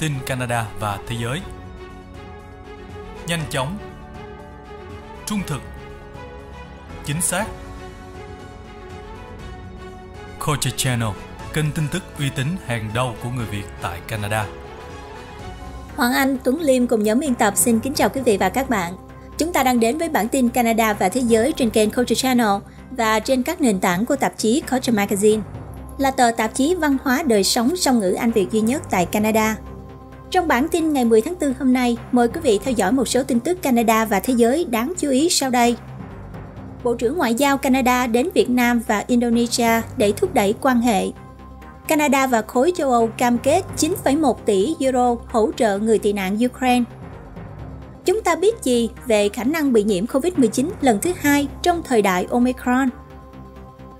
tin Canada và thế giới. Nhanh chóng, trung thực, chính xác. Culture Channel, kênh tin tức uy tín hàng đầu của người Việt tại Canada. Hoàng Anh, Tuấn Liêm cùng nhóm biên tập xin kính chào quý vị và các bạn. Chúng ta đang đến với bản tin Canada và thế giới trên kênh Culture Channel và trên các nền tảng của tạp chí Culture Magazine là tờ tạp chí văn hóa đời sống song ngữ Anh Việt duy nhất tại Canada. Trong bản tin ngày 10 tháng 4 hôm nay, mời quý vị theo dõi một số tin tức Canada và thế giới đáng chú ý sau đây. Bộ trưởng Ngoại giao Canada đến Việt Nam và Indonesia để thúc đẩy quan hệ. Canada và khối châu Âu cam kết 9,1 tỷ euro hỗ trợ người tị nạn Ukraine. Chúng ta biết gì về khả năng bị nhiễm COVID-19 lần thứ hai trong thời đại Omicron?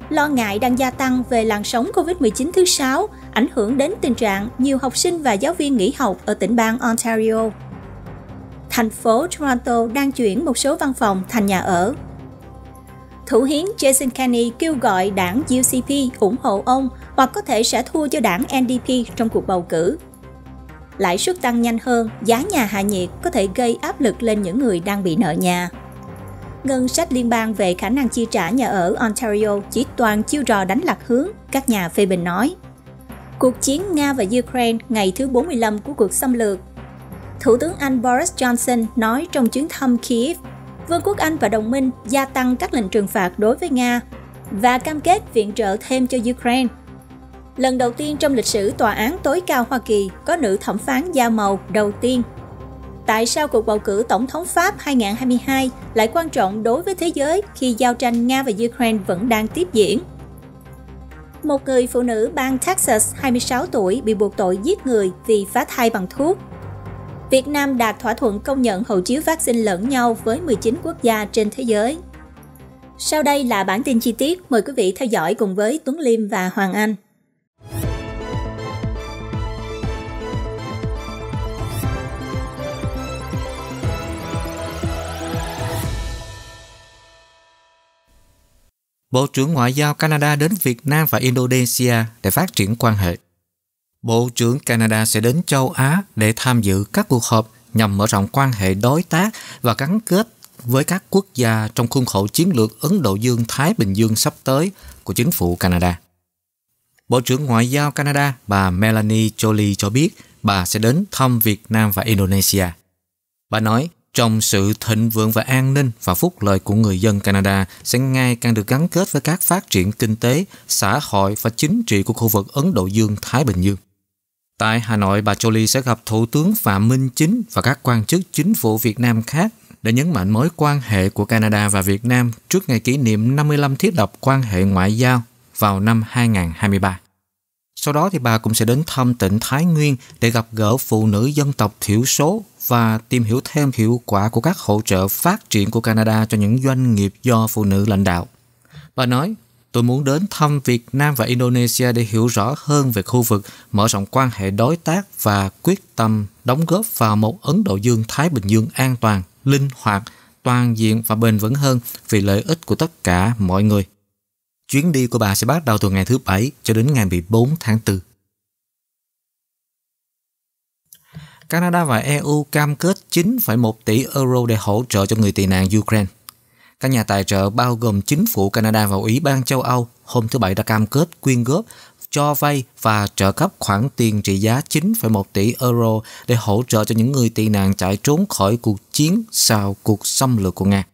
Lo ngại đang gia tăng về làn sóng COVID-19 thứ 6 ảnh hưởng đến tình trạng nhiều học sinh và giáo viên nghỉ học ở tỉnh bang Ontario. Thành phố Toronto đang chuyển một số văn phòng thành nhà ở. Thủ hiến Jason Kenney kêu gọi đảng UCP ủng hộ ông hoặc có thể sẽ thua cho đảng NDP trong cuộc bầu cử. Lãi suất tăng nhanh hơn, giá nhà hạ nhiệt có thể gây áp lực lên những người đang bị nợ nhà. Ngân sách liên bang về khả năng chi trả nhà ở Ontario chỉ toàn chiêu trò đánh lạc hướng, các nhà phê bình nói cuộc chiến Nga và Ukraine ngày thứ 45 của cuộc xâm lược. Thủ tướng Anh Boris Johnson nói trong chuyến thăm Kiev, Vương quốc Anh và đồng minh gia tăng các lệnh trừng phạt đối với Nga và cam kết viện trợ thêm cho Ukraine. Lần đầu tiên trong lịch sử tòa án tối cao Hoa Kỳ có nữ thẩm phán da màu đầu tiên. Tại sao cuộc bầu cử tổng thống Pháp 2022 lại quan trọng đối với thế giới khi giao tranh Nga và Ukraine vẫn đang tiếp diễn? Một người phụ nữ bang Texas 26 tuổi bị buộc tội giết người vì phá thai bằng thuốc. Việt Nam đạt thỏa thuận công nhận hộ chiếu vaccine lẫn nhau với 19 quốc gia trên thế giới. Sau đây là bản tin chi tiết, mời quý vị theo dõi cùng với Tuấn Liêm và Hoàng Anh. Bộ trưởng Ngoại giao Canada đến Việt Nam và Indonesia để phát triển quan hệ. Bộ trưởng Canada sẽ đến châu Á để tham dự các cuộc họp nhằm mở rộng quan hệ đối tác và gắn kết với các quốc gia trong khuôn khổ chiến lược Ấn Độ Dương-Thái Bình Dương sắp tới của chính phủ Canada. Bộ trưởng Ngoại giao Canada bà Melanie Jolie cho biết bà sẽ đến thăm Việt Nam và Indonesia. Bà nói, trong sự thịnh vượng và an ninh và phúc lợi của người dân Canada sẽ ngày càng được gắn kết với các phát triển kinh tế, xã hội và chính trị của khu vực Ấn Độ Dương-Thái Bình Dương. Tại Hà Nội, bà Jolie sẽ gặp Thủ tướng Phạm Minh Chính và các quan chức chính phủ Việt Nam khác để nhấn mạnh mối quan hệ của Canada và Việt Nam trước ngày kỷ niệm 55 thiết lập quan hệ ngoại giao vào năm 2023. Sau đó thì bà cũng sẽ đến thăm tỉnh Thái Nguyên để gặp gỡ phụ nữ dân tộc thiểu số và tìm hiểu thêm hiệu quả của các hỗ trợ phát triển của Canada cho những doanh nghiệp do phụ nữ lãnh đạo. Bà nói, tôi muốn đến thăm Việt Nam và Indonesia để hiểu rõ hơn về khu vực, mở rộng quan hệ đối tác và quyết tâm đóng góp vào một Ấn Độ Dương-Thái Bình Dương an toàn, linh hoạt, toàn diện và bền vững hơn vì lợi ích của tất cả mọi người. Chuyến đi của bà sẽ bắt đầu từ ngày thứ Bảy cho đến ngày 14 tháng 4. Canada và EU cam kết 9,1 tỷ euro để hỗ trợ cho người tị nạn Ukraine. Các nhà tài trợ bao gồm chính phủ Canada và Ủy ban châu Âu hôm thứ Bảy đã cam kết quyên góp, cho vay và trợ cấp khoản tiền trị giá 9,1 tỷ euro để hỗ trợ cho những người tị nạn chạy trốn khỏi cuộc chiến sau cuộc xâm lược của Nga.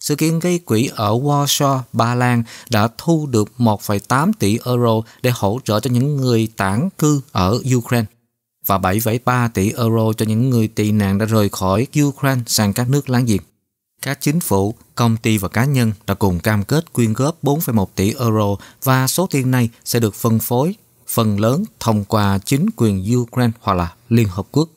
Sự kiện gây quỹ ở Warsaw, Ba Lan đã thu được 1,8 tỷ euro để hỗ trợ cho những người tản cư ở Ukraine và 7,3 tỷ euro cho những người tị nạn đã rời khỏi Ukraine sang các nước láng giềng. Các chính phủ, công ty và cá nhân đã cùng cam kết quyên góp 4,1 tỷ euro và số tiền này sẽ được phân phối phần lớn thông qua chính quyền Ukraine hoặc là Liên Hợp Quốc.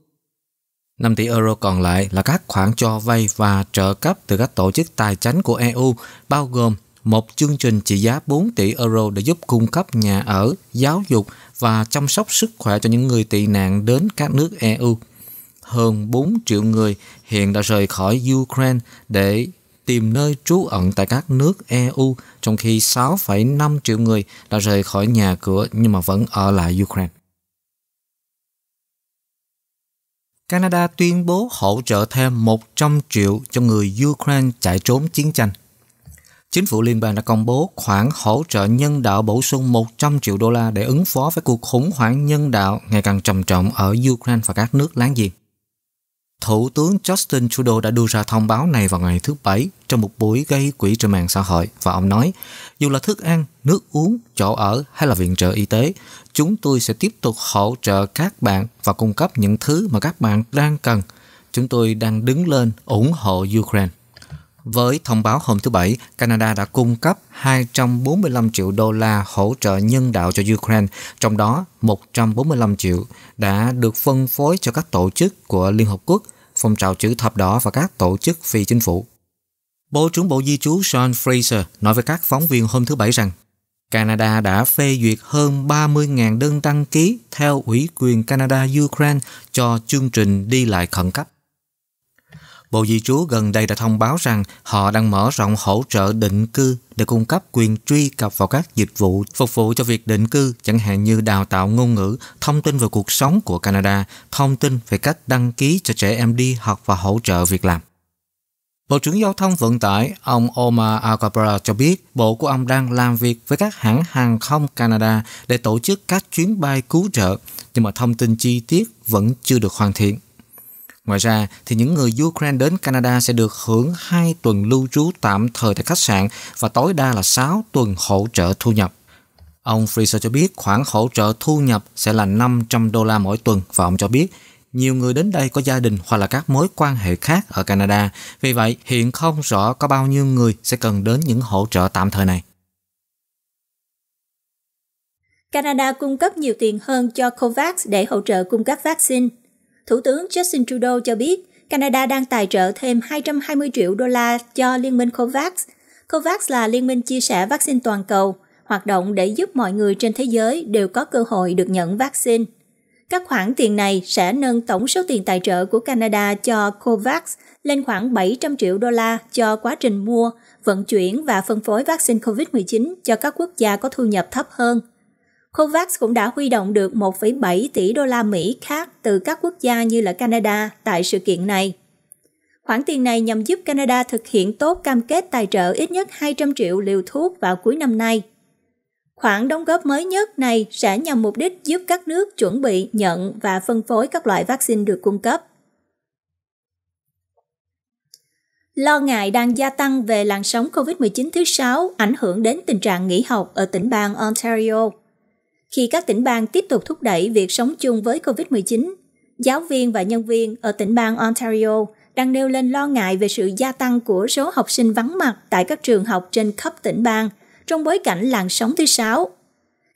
5 tỷ euro còn lại là các khoản cho vay và trợ cấp từ các tổ chức tài chính của EU, bao gồm một chương trình trị giá 4 tỷ euro để giúp cung cấp nhà ở, giáo dục và chăm sóc sức khỏe cho những người tị nạn đến các nước EU. Hơn 4 triệu người hiện đã rời khỏi Ukraine để tìm nơi trú ẩn tại các nước EU, trong khi 6,5 triệu người đã rời khỏi nhà cửa nhưng mà vẫn ở lại Ukraine. Canada tuyên bố hỗ trợ thêm 100 triệu cho người Ukraine chạy trốn chiến tranh chính phủ liên bang đã công bố khoản hỗ trợ nhân đạo bổ sung 100 triệu đô la để ứng phó với cuộc khủng hoảng nhân đạo ngày càng trầm trọng ở Ukraine và các nước láng giềng. Thủ tướng Justin Trudeau đã đưa ra thông báo này vào ngày thứ Bảy trong một buổi gây quỹ trên mạng xã hội và ông nói, dù là thức ăn, nước uống, chỗ ở hay là viện trợ y tế, chúng tôi sẽ tiếp tục hỗ trợ các bạn và cung cấp những thứ mà các bạn đang cần. Chúng tôi đang đứng lên ủng hộ Ukraine. Với thông báo hôm thứ Bảy, Canada đã cung cấp 245 triệu đô la hỗ trợ nhân đạo cho Ukraine, trong đó 145 triệu đã được phân phối cho các tổ chức của Liên Hợp Quốc, phong trào chữ thập đỏ và các tổ chức phi chính phủ. Bộ trưởng Bộ Di trú Sean Fraser nói với các phóng viên hôm thứ Bảy rằng Canada đã phê duyệt hơn 30.000 đơn đăng ký theo ủy quyền Canada-Ukraine cho chương trình đi lại khẩn cấp. Bộ Di trú gần đây đã thông báo rằng họ đang mở rộng hỗ trợ định cư để cung cấp quyền truy cập vào các dịch vụ phục vụ cho việc định cư, chẳng hạn như đào tạo ngôn ngữ, thông tin về cuộc sống của Canada, thông tin về cách đăng ký cho trẻ em đi học và hỗ trợ việc làm. Bộ trưởng Giao thông Vận tải ông Omar Agabra cho biết bộ của ông đang làm việc với các hãng hàng không Canada để tổ chức các chuyến bay cứu trợ, nhưng mà thông tin chi tiết vẫn chưa được hoàn thiện. Ngoài ra, thì những người Ukraine đến Canada sẽ được hưởng 2 tuần lưu trú tạm thời tại khách sạn và tối đa là 6 tuần hỗ trợ thu nhập. Ông Fraser cho biết khoản hỗ trợ thu nhập sẽ là 500 đô la mỗi tuần và ông cho biết nhiều người đến đây có gia đình hoặc là các mối quan hệ khác ở Canada. Vì vậy, hiện không rõ có bao nhiêu người sẽ cần đến những hỗ trợ tạm thời này. Canada cung cấp nhiều tiền hơn cho COVAX để hỗ trợ cung cấp vaccine. Thủ tướng Justin Trudeau cho biết Canada đang tài trợ thêm 220 triệu đô la cho Liên minh COVAX. COVAX là liên minh chia sẻ vaccine toàn cầu, hoạt động để giúp mọi người trên thế giới đều có cơ hội được nhận vaccine. Các khoản tiền này sẽ nâng tổng số tiền tài trợ của Canada cho COVAX lên khoảng 700 triệu đô la cho quá trình mua, vận chuyển và phân phối vaccine COVID-19 cho các quốc gia có thu nhập thấp hơn. COVAX cũng đã huy động được 1,7 tỷ đô la Mỹ khác từ các quốc gia như là Canada tại sự kiện này. Khoản tiền này nhằm giúp Canada thực hiện tốt cam kết tài trợ ít nhất 200 triệu liều thuốc vào cuối năm nay. Khoản đóng góp mới nhất này sẽ nhằm mục đích giúp các nước chuẩn bị nhận và phân phối các loại vaccine được cung cấp. Lo ngại đang gia tăng về làn sóng COVID-19 thứ 6 ảnh hưởng đến tình trạng nghỉ học ở tỉnh bang Ontario khi các tỉnh bang tiếp tục thúc đẩy việc sống chung với COVID-19. Giáo viên và nhân viên ở tỉnh bang Ontario đang nêu lên lo ngại về sự gia tăng của số học sinh vắng mặt tại các trường học trên khắp tỉnh bang trong bối cảnh làn sóng thứ sáu.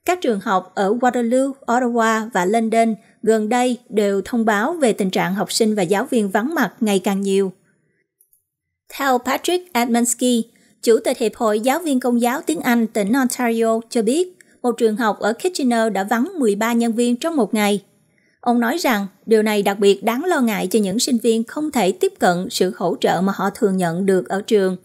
Các trường học ở Waterloo, Ottawa và London gần đây đều thông báo về tình trạng học sinh và giáo viên vắng mặt ngày càng nhiều. Theo Patrick Admansky, Chủ tịch Hiệp hội Giáo viên Công giáo tiếng Anh tỉnh Ontario cho biết, một trường học ở Kitchener đã vắng 13 nhân viên trong một ngày. Ông nói rằng điều này đặc biệt đáng lo ngại cho những sinh viên không thể tiếp cận sự hỗ trợ mà họ thường nhận được ở trường.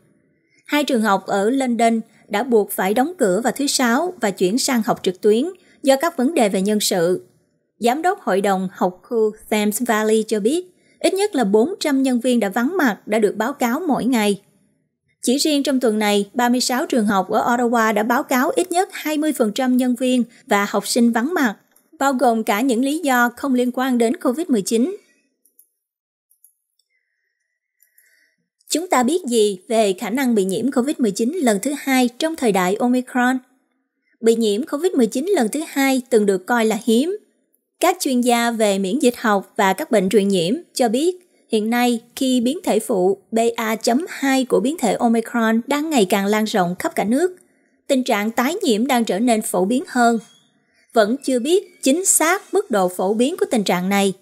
Hai trường học ở London đã buộc phải đóng cửa vào thứ Sáu và chuyển sang học trực tuyến do các vấn đề về nhân sự. Giám đốc hội đồng học khu Thames Valley cho biết, ít nhất là 400 nhân viên đã vắng mặt đã được báo cáo mỗi ngày. Chỉ riêng trong tuần này, 36 trường học ở Ottawa đã báo cáo ít nhất 20% nhân viên và học sinh vắng mặt, bao gồm cả những lý do không liên quan đến COVID-19. Chúng ta biết gì về khả năng bị nhiễm COVID-19 lần thứ hai trong thời đại Omicron? Bị nhiễm COVID-19 lần thứ hai từng được coi là hiếm. Các chuyên gia về miễn dịch học và các bệnh truyền nhiễm cho biết Hiện nay, khi biến thể phụ BA.2 của biến thể Omicron đang ngày càng lan rộng khắp cả nước, tình trạng tái nhiễm đang trở nên phổ biến hơn. Vẫn chưa biết chính xác mức độ phổ biến của tình trạng này.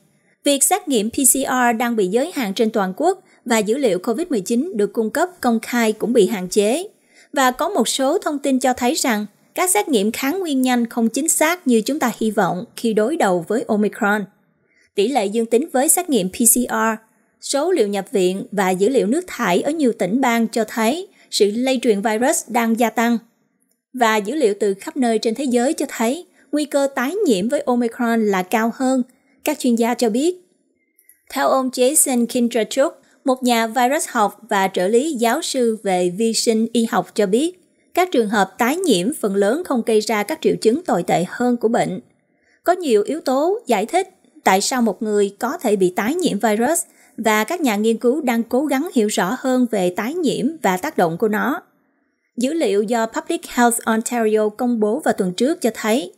Việc xét nghiệm PCR đang bị giới hạn trên toàn quốc và dữ liệu COVID-19 được cung cấp công khai cũng bị hạn chế. Và có một số thông tin cho thấy rằng các xét nghiệm kháng nguyên nhanh không chính xác như chúng ta hy vọng khi đối đầu với Omicron. Tỷ lệ dương tính với xét nghiệm PCR Số liệu nhập viện và dữ liệu nước thải ở nhiều tỉnh bang cho thấy sự lây truyền virus đang gia tăng. Và dữ liệu từ khắp nơi trên thế giới cho thấy nguy cơ tái nhiễm với Omicron là cao hơn, các chuyên gia cho biết. Theo ông Jason Kindrachuk, một nhà virus học và trợ lý giáo sư về vi sinh y học cho biết, các trường hợp tái nhiễm phần lớn không gây ra các triệu chứng tồi tệ hơn của bệnh. Có nhiều yếu tố giải thích tại sao một người có thể bị tái nhiễm virus và các nhà nghiên cứu đang cố gắng hiểu rõ hơn về tái nhiễm và tác động của nó. Dữ liệu do Public Health Ontario công bố vào tuần trước cho thấy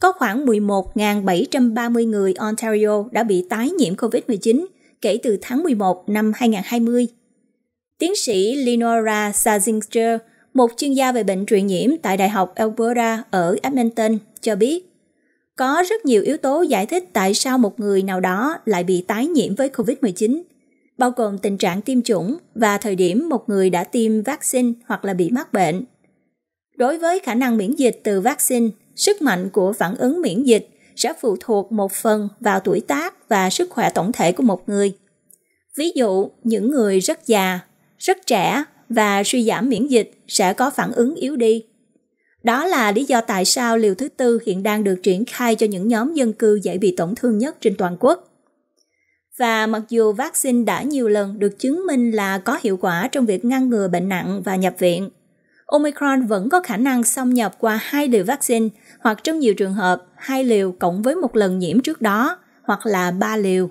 có khoảng 11.730 người Ontario đã bị tái nhiễm COVID-19 kể từ tháng 11 năm 2020. Tiến sĩ Lenora Sazinger, một chuyên gia về bệnh truyền nhiễm tại Đại học Alberta ở Edmonton, cho biết có rất nhiều yếu tố giải thích tại sao một người nào đó lại bị tái nhiễm với COVID-19, bao gồm tình trạng tiêm chủng và thời điểm một người đã tiêm vaccine hoặc là bị mắc bệnh. Đối với khả năng miễn dịch từ vaccine, sức mạnh của phản ứng miễn dịch sẽ phụ thuộc một phần vào tuổi tác và sức khỏe tổng thể của một người. Ví dụ, những người rất già, rất trẻ và suy giảm miễn dịch sẽ có phản ứng yếu đi đó là lý do tại sao liều thứ tư hiện đang được triển khai cho những nhóm dân cư dễ bị tổn thương nhất trên toàn quốc. Và mặc dù vaccine đã nhiều lần được chứng minh là có hiệu quả trong việc ngăn ngừa bệnh nặng và nhập viện, Omicron vẫn có khả năng xâm nhập qua hai liều vaccine hoặc trong nhiều trường hợp hai liều cộng với một lần nhiễm trước đó hoặc là ba liều.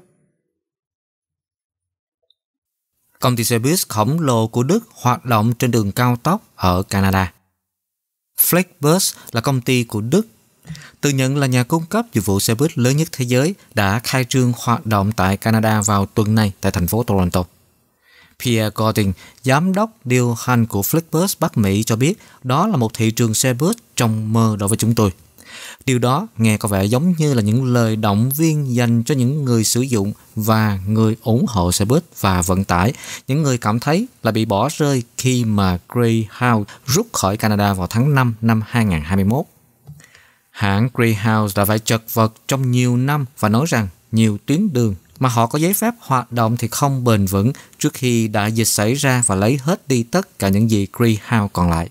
Công ty xe buýt khổng lồ của Đức hoạt động trên đường cao tốc ở Canada. Flexbus là công ty của Đức tự nhận là nhà cung cấp dịch vụ xe buýt lớn nhất thế giới đã khai trương hoạt động tại Canada vào tuần này tại thành phố Toronto. Pierre Gordon, giám đốc điều hành của Flexbus Bắc Mỹ cho biết đó là một thị trường xe buýt trong mơ đối với chúng tôi. Điều đó nghe có vẻ giống như là những lời động viên dành cho những người sử dụng và người ủng hộ xe buýt và vận tải, những người cảm thấy là bị bỏ rơi khi mà Greyhound rút khỏi Canada vào tháng 5 năm 2021. Hãng Greyhound đã phải chật vật trong nhiều năm và nói rằng nhiều tuyến đường mà họ có giấy phép hoạt động thì không bền vững trước khi đại dịch xảy ra và lấy hết đi tất cả những gì Greyhound còn lại.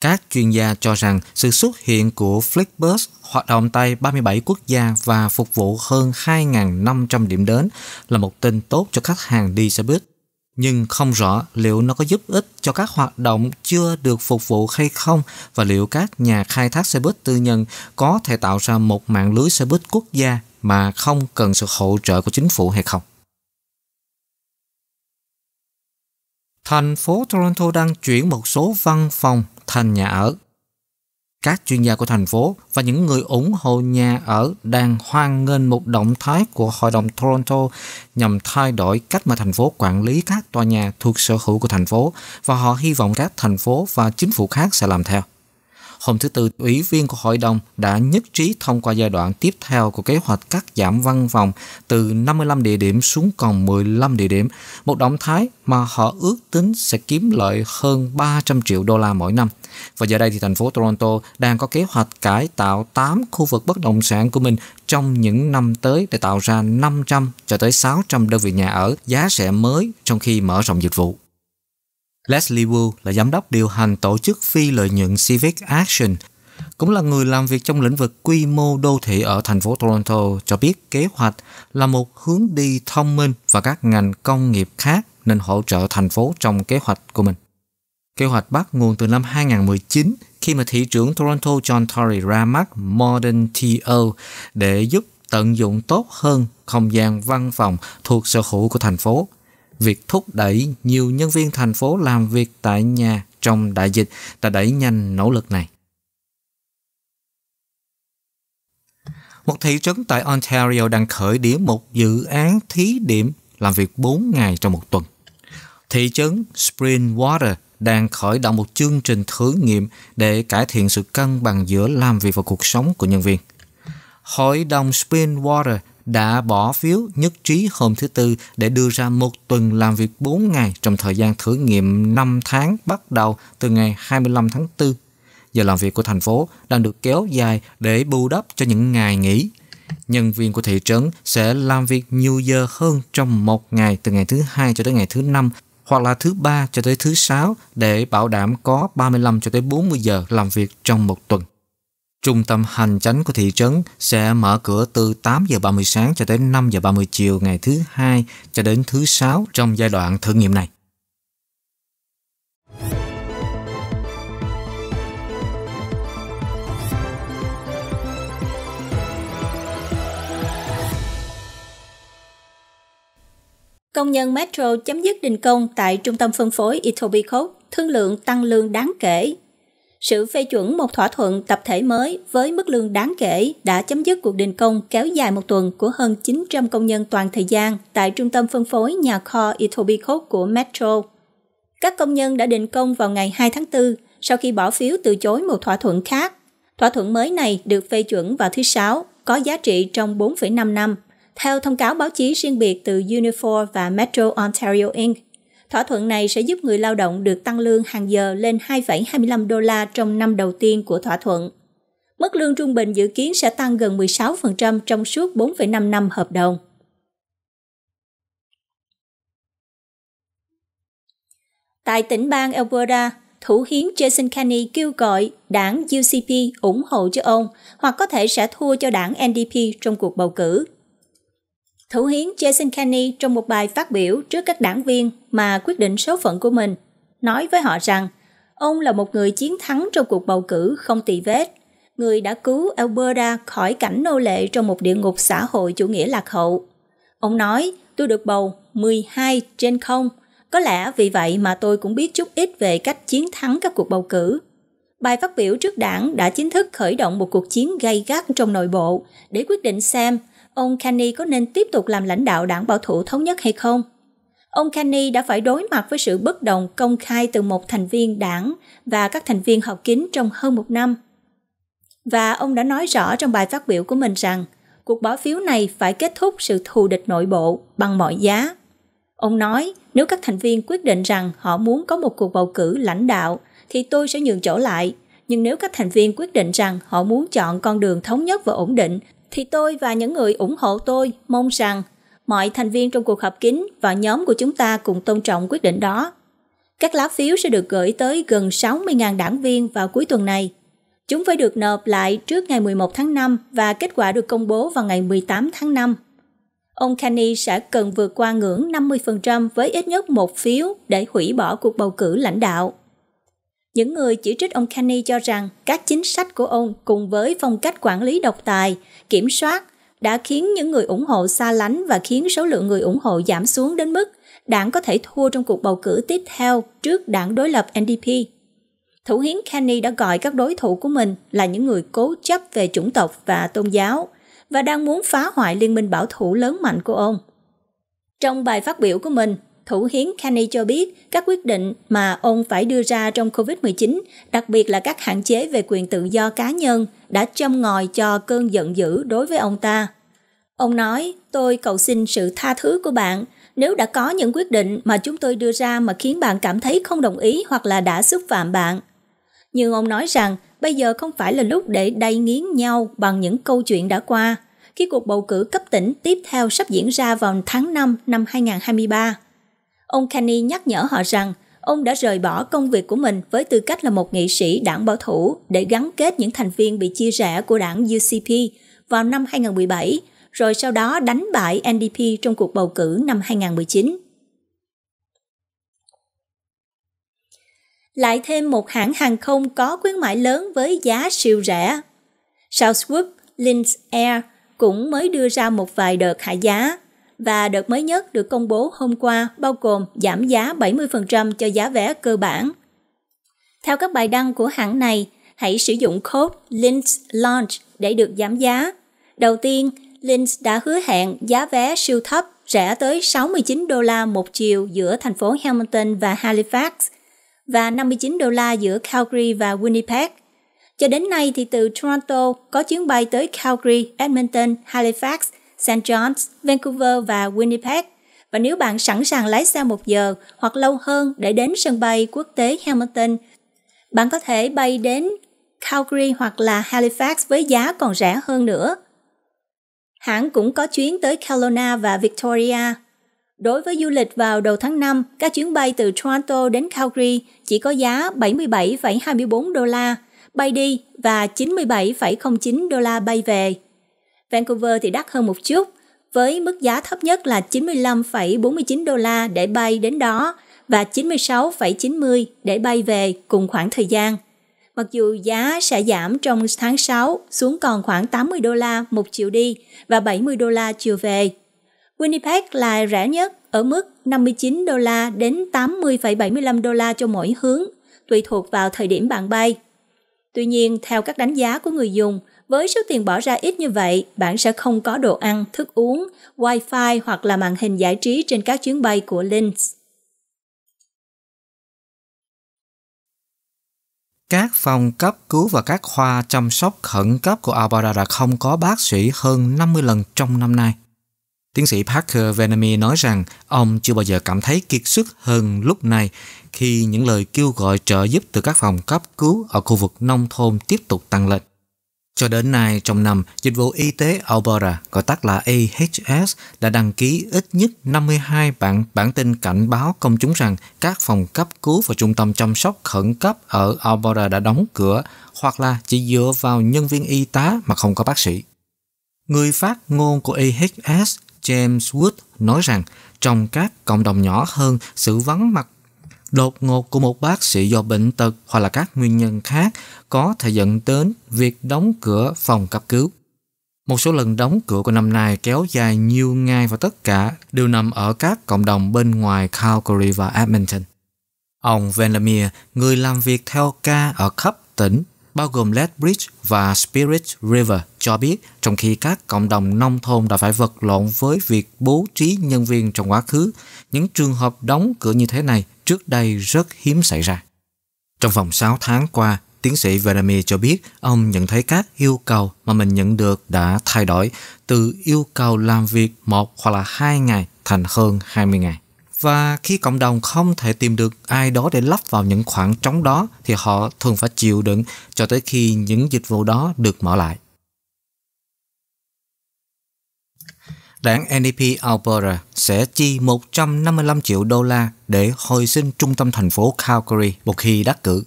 Các chuyên gia cho rằng sự xuất hiện của Flixbus hoạt động tại 37 quốc gia và phục vụ hơn 2.500 điểm đến là một tin tốt cho khách hàng đi xe buýt. Nhưng không rõ liệu nó có giúp ích cho các hoạt động chưa được phục vụ hay không và liệu các nhà khai thác xe buýt tư nhân có thể tạo ra một mạng lưới xe buýt quốc gia mà không cần sự hỗ trợ của chính phủ hay không. Thành phố Toronto đang chuyển một số văn phòng thành nhà ở. Các chuyên gia của thành phố và những người ủng hộ nhà ở đang hoan nghênh một động thái của Hội đồng Toronto nhằm thay đổi cách mà thành phố quản lý các tòa nhà thuộc sở hữu của thành phố và họ hy vọng các thành phố và chính phủ khác sẽ làm theo. Hôm thứ Tư, ủy viên của hội đồng đã nhất trí thông qua giai đoạn tiếp theo của kế hoạch cắt giảm văn phòng từ 55 địa điểm xuống còn 15 địa điểm, một động thái mà họ ước tính sẽ kiếm lợi hơn 300 triệu đô la mỗi năm. Và giờ đây thì thành phố Toronto đang có kế hoạch cải tạo 8 khu vực bất động sản của mình trong những năm tới để tạo ra 500 cho tới 600 đơn vị nhà ở giá rẻ mới trong khi mở rộng dịch vụ. Leslie Wu là giám đốc điều hành tổ chức phi lợi nhuận Civic Action, cũng là người làm việc trong lĩnh vực quy mô đô thị ở thành phố Toronto cho biết kế hoạch là một hướng đi thông minh và các ngành công nghiệp khác nên hỗ trợ thành phố trong kế hoạch của mình. Kế hoạch bắt nguồn từ năm 2019 khi mà thị trưởng Toronto John Tory ra mắt Modern TO để giúp tận dụng tốt hơn không gian văn phòng thuộc sở hữu của thành phố. Việc thúc đẩy nhiều nhân viên thành phố làm việc tại nhà trong đại dịch đã đẩy nhanh nỗ lực này. Một thị trấn tại Ontario đang khởi điểm một dự án thí điểm làm việc 4 ngày trong một tuần. Thị trấn Springwater đang khởi động một chương trình thử nghiệm để cải thiện sự cân bằng giữa làm việc và cuộc sống của nhân viên. Hội đồng Spinwater đã bỏ phiếu nhất trí hôm thứ Tư để đưa ra một tuần làm việc 4 ngày trong thời gian thử nghiệm 5 tháng bắt đầu từ ngày 25 tháng 4. Giờ làm việc của thành phố đang được kéo dài để bù đắp cho những ngày nghỉ. Nhân viên của thị trấn sẽ làm việc nhiều giờ hơn trong một ngày từ ngày thứ hai cho đến ngày thứ năm hoặc là thứ ba cho tới thứ sáu để bảo đảm có 35 cho tới 40 giờ làm việc trong một tuần. Trung tâm hành chánh của thị trấn sẽ mở cửa từ 8 giờ 30 sáng cho tới 5 giờ 30 chiều ngày thứ hai cho đến thứ sáu trong giai đoạn thử nghiệm này. Công nhân Metro chấm dứt đình công tại trung tâm phân phối Etobicoke, thương lượng tăng lương đáng kể. Sự phê chuẩn một thỏa thuận tập thể mới với mức lương đáng kể đã chấm dứt cuộc đình công kéo dài một tuần của hơn 900 công nhân toàn thời gian tại trung tâm phân phối nhà kho Etobicoke của Metro. Các công nhân đã đình công vào ngày 2 tháng 4 sau khi bỏ phiếu từ chối một thỏa thuận khác. Thỏa thuận mới này được phê chuẩn vào thứ Sáu, có giá trị trong 4,5 năm. Theo thông cáo báo chí riêng biệt từ Unifor và Metro Ontario Inc., thỏa thuận này sẽ giúp người lao động được tăng lương hàng giờ lên 2,25 đô la trong năm đầu tiên của thỏa thuận. Mức lương trung bình dự kiến sẽ tăng gần 16% trong suốt 4,5 năm hợp đồng. Tại tỉnh bang Alberta, thủ hiến Jason Kenney kêu gọi đảng UCP ủng hộ cho ông hoặc có thể sẽ thua cho đảng NDP trong cuộc bầu cử Thủ hiến Jason Kenney trong một bài phát biểu trước các đảng viên mà quyết định số phận của mình, nói với họ rằng ông là một người chiến thắng trong cuộc bầu cử không tỳ vết, người đã cứu Alberta khỏi cảnh nô lệ trong một địa ngục xã hội chủ nghĩa lạc hậu. Ông nói, tôi được bầu 12 trên 0, có lẽ vì vậy mà tôi cũng biết chút ít về cách chiến thắng các cuộc bầu cử. Bài phát biểu trước đảng đã chính thức khởi động một cuộc chiến gay gắt trong nội bộ để quyết định xem ông Carney có nên tiếp tục làm lãnh đạo đảng bảo thủ thống nhất hay không? Ông Carney đã phải đối mặt với sự bất đồng công khai từ một thành viên đảng và các thành viên học kín trong hơn một năm. Và ông đã nói rõ trong bài phát biểu của mình rằng cuộc bỏ phiếu này phải kết thúc sự thù địch nội bộ bằng mọi giá. Ông nói, nếu các thành viên quyết định rằng họ muốn có một cuộc bầu cử lãnh đạo thì tôi sẽ nhường chỗ lại, nhưng nếu các thành viên quyết định rằng họ muốn chọn con đường thống nhất và ổn định thì tôi và những người ủng hộ tôi mong rằng mọi thành viên trong cuộc họp kín và nhóm của chúng ta cùng tôn trọng quyết định đó. Các lá phiếu sẽ được gửi tới gần 60.000 đảng viên vào cuối tuần này. Chúng phải được nộp lại trước ngày 11 tháng 5 và kết quả được công bố vào ngày 18 tháng 5. Ông Kani sẽ cần vượt qua ngưỡng 50% với ít nhất một phiếu để hủy bỏ cuộc bầu cử lãnh đạo. Những người chỉ trích ông Kenny cho rằng các chính sách của ông cùng với phong cách quản lý độc tài, kiểm soát đã khiến những người ủng hộ xa lánh và khiến số lượng người ủng hộ giảm xuống đến mức đảng có thể thua trong cuộc bầu cử tiếp theo trước đảng đối lập NDP. Thủ hiến Kenny đã gọi các đối thủ của mình là những người cố chấp về chủng tộc và tôn giáo và đang muốn phá hoại liên minh bảo thủ lớn mạnh của ông. Trong bài phát biểu của mình, Thủ hiến Kenny cho biết các quyết định mà ông phải đưa ra trong COVID-19, đặc biệt là các hạn chế về quyền tự do cá nhân, đã châm ngòi cho cơn giận dữ đối với ông ta. Ông nói, tôi cầu xin sự tha thứ của bạn. Nếu đã có những quyết định mà chúng tôi đưa ra mà khiến bạn cảm thấy không đồng ý hoặc là đã xúc phạm bạn. Nhưng ông nói rằng, bây giờ không phải là lúc để đay nghiến nhau bằng những câu chuyện đã qua, khi cuộc bầu cử cấp tỉnh tiếp theo sắp diễn ra vào tháng 5 năm 2023. Ông Kenny nhắc nhở họ rằng ông đã rời bỏ công việc của mình với tư cách là một nghị sĩ đảng bảo thủ để gắn kết những thành viên bị chia rẽ của đảng UCP vào năm 2017, rồi sau đó đánh bại NDP trong cuộc bầu cử năm 2019. Lại thêm một hãng hàng không có khuyến mãi lớn với giá siêu rẻ. Southwest, Lynx Air cũng mới đưa ra một vài đợt hạ giá và đợt mới nhất được công bố hôm qua bao gồm giảm giá 70% cho giá vé cơ bản. Theo các bài đăng của hãng này, hãy sử dụng code LINS Launch để được giảm giá. Đầu tiên, Linz đã hứa hẹn giá vé siêu thấp rẻ tới 69 đô la một chiều giữa thành phố Hamilton và Halifax và 59 đô la giữa Calgary và Winnipeg. Cho đến nay thì từ Toronto có chuyến bay tới Calgary, Edmonton, Halifax St. John's, Vancouver và Winnipeg. Và nếu bạn sẵn sàng lái xe một giờ hoặc lâu hơn để đến sân bay quốc tế Hamilton, bạn có thể bay đến Calgary hoặc là Halifax với giá còn rẻ hơn nữa. Hãng cũng có chuyến tới Kelowna và Victoria. Đối với du lịch vào đầu tháng 5, các chuyến bay từ Toronto đến Calgary chỉ có giá 77,24 đô la bay đi và 97,09 đô la bay về. Vancouver thì đắt hơn một chút, với mức giá thấp nhất là 95,49 đô la để bay đến đó và 96,90 để bay về cùng khoảng thời gian. Mặc dù giá sẽ giảm trong tháng 6 xuống còn khoảng 80 đô la một chiều đi và 70 đô la chiều về. Winnipeg là rẻ nhất ở mức 59 đô la đến 80,75 đô la cho mỗi hướng, tùy thuộc vào thời điểm bạn bay. Tuy nhiên, theo các đánh giá của người dùng, với số tiền bỏ ra ít như vậy, bạn sẽ không có đồ ăn, thức uống, wifi hoặc là màn hình giải trí trên các chuyến bay của Linz. Các phòng cấp cứu và các khoa chăm sóc khẩn cấp của Alberta không có bác sĩ hơn 50 lần trong năm nay. Tiến sĩ Parker Venemy nói rằng ông chưa bao giờ cảm thấy kiệt sức hơn lúc này khi những lời kêu gọi trợ giúp từ các phòng cấp cứu ở khu vực nông thôn tiếp tục tăng lên. Cho đến nay, trong năm, dịch vụ y tế Alberta, gọi tắt là AHS, đã đăng ký ít nhất 52 bản bản tin cảnh báo công chúng rằng các phòng cấp cứu và trung tâm chăm sóc khẩn cấp ở Alberta đã đóng cửa hoặc là chỉ dựa vào nhân viên y tá mà không có bác sĩ. Người phát ngôn của AHS James Wood nói rằng trong các cộng đồng nhỏ hơn, sự vắng mặt đột ngột của một bác sĩ do bệnh tật hoặc là các nguyên nhân khác có thể dẫn đến việc đóng cửa phòng cấp cứu. Một số lần đóng cửa của năm nay kéo dài nhiều ngày và tất cả đều nằm ở các cộng đồng bên ngoài Calgary và Edmonton. Ông Velamir, người làm việc theo ca ở khắp tỉnh, bao gồm Lethbridge và Spirit River, cho biết trong khi các cộng đồng nông thôn đã phải vật lộn với việc bố trí nhân viên trong quá khứ, những trường hợp đóng cửa như thế này trước đây rất hiếm xảy ra. Trong vòng 6 tháng qua, tiến sĩ Verami cho biết ông nhận thấy các yêu cầu mà mình nhận được đã thay đổi từ yêu cầu làm việc một hoặc là hai ngày thành hơn 20 ngày. Và khi cộng đồng không thể tìm được ai đó để lắp vào những khoảng trống đó thì họ thường phải chịu đựng cho tới khi những dịch vụ đó được mở lại. Đảng NDP Alberta sẽ chi 155 triệu đô la để hồi sinh trung tâm thành phố Calgary một khi đắc cử.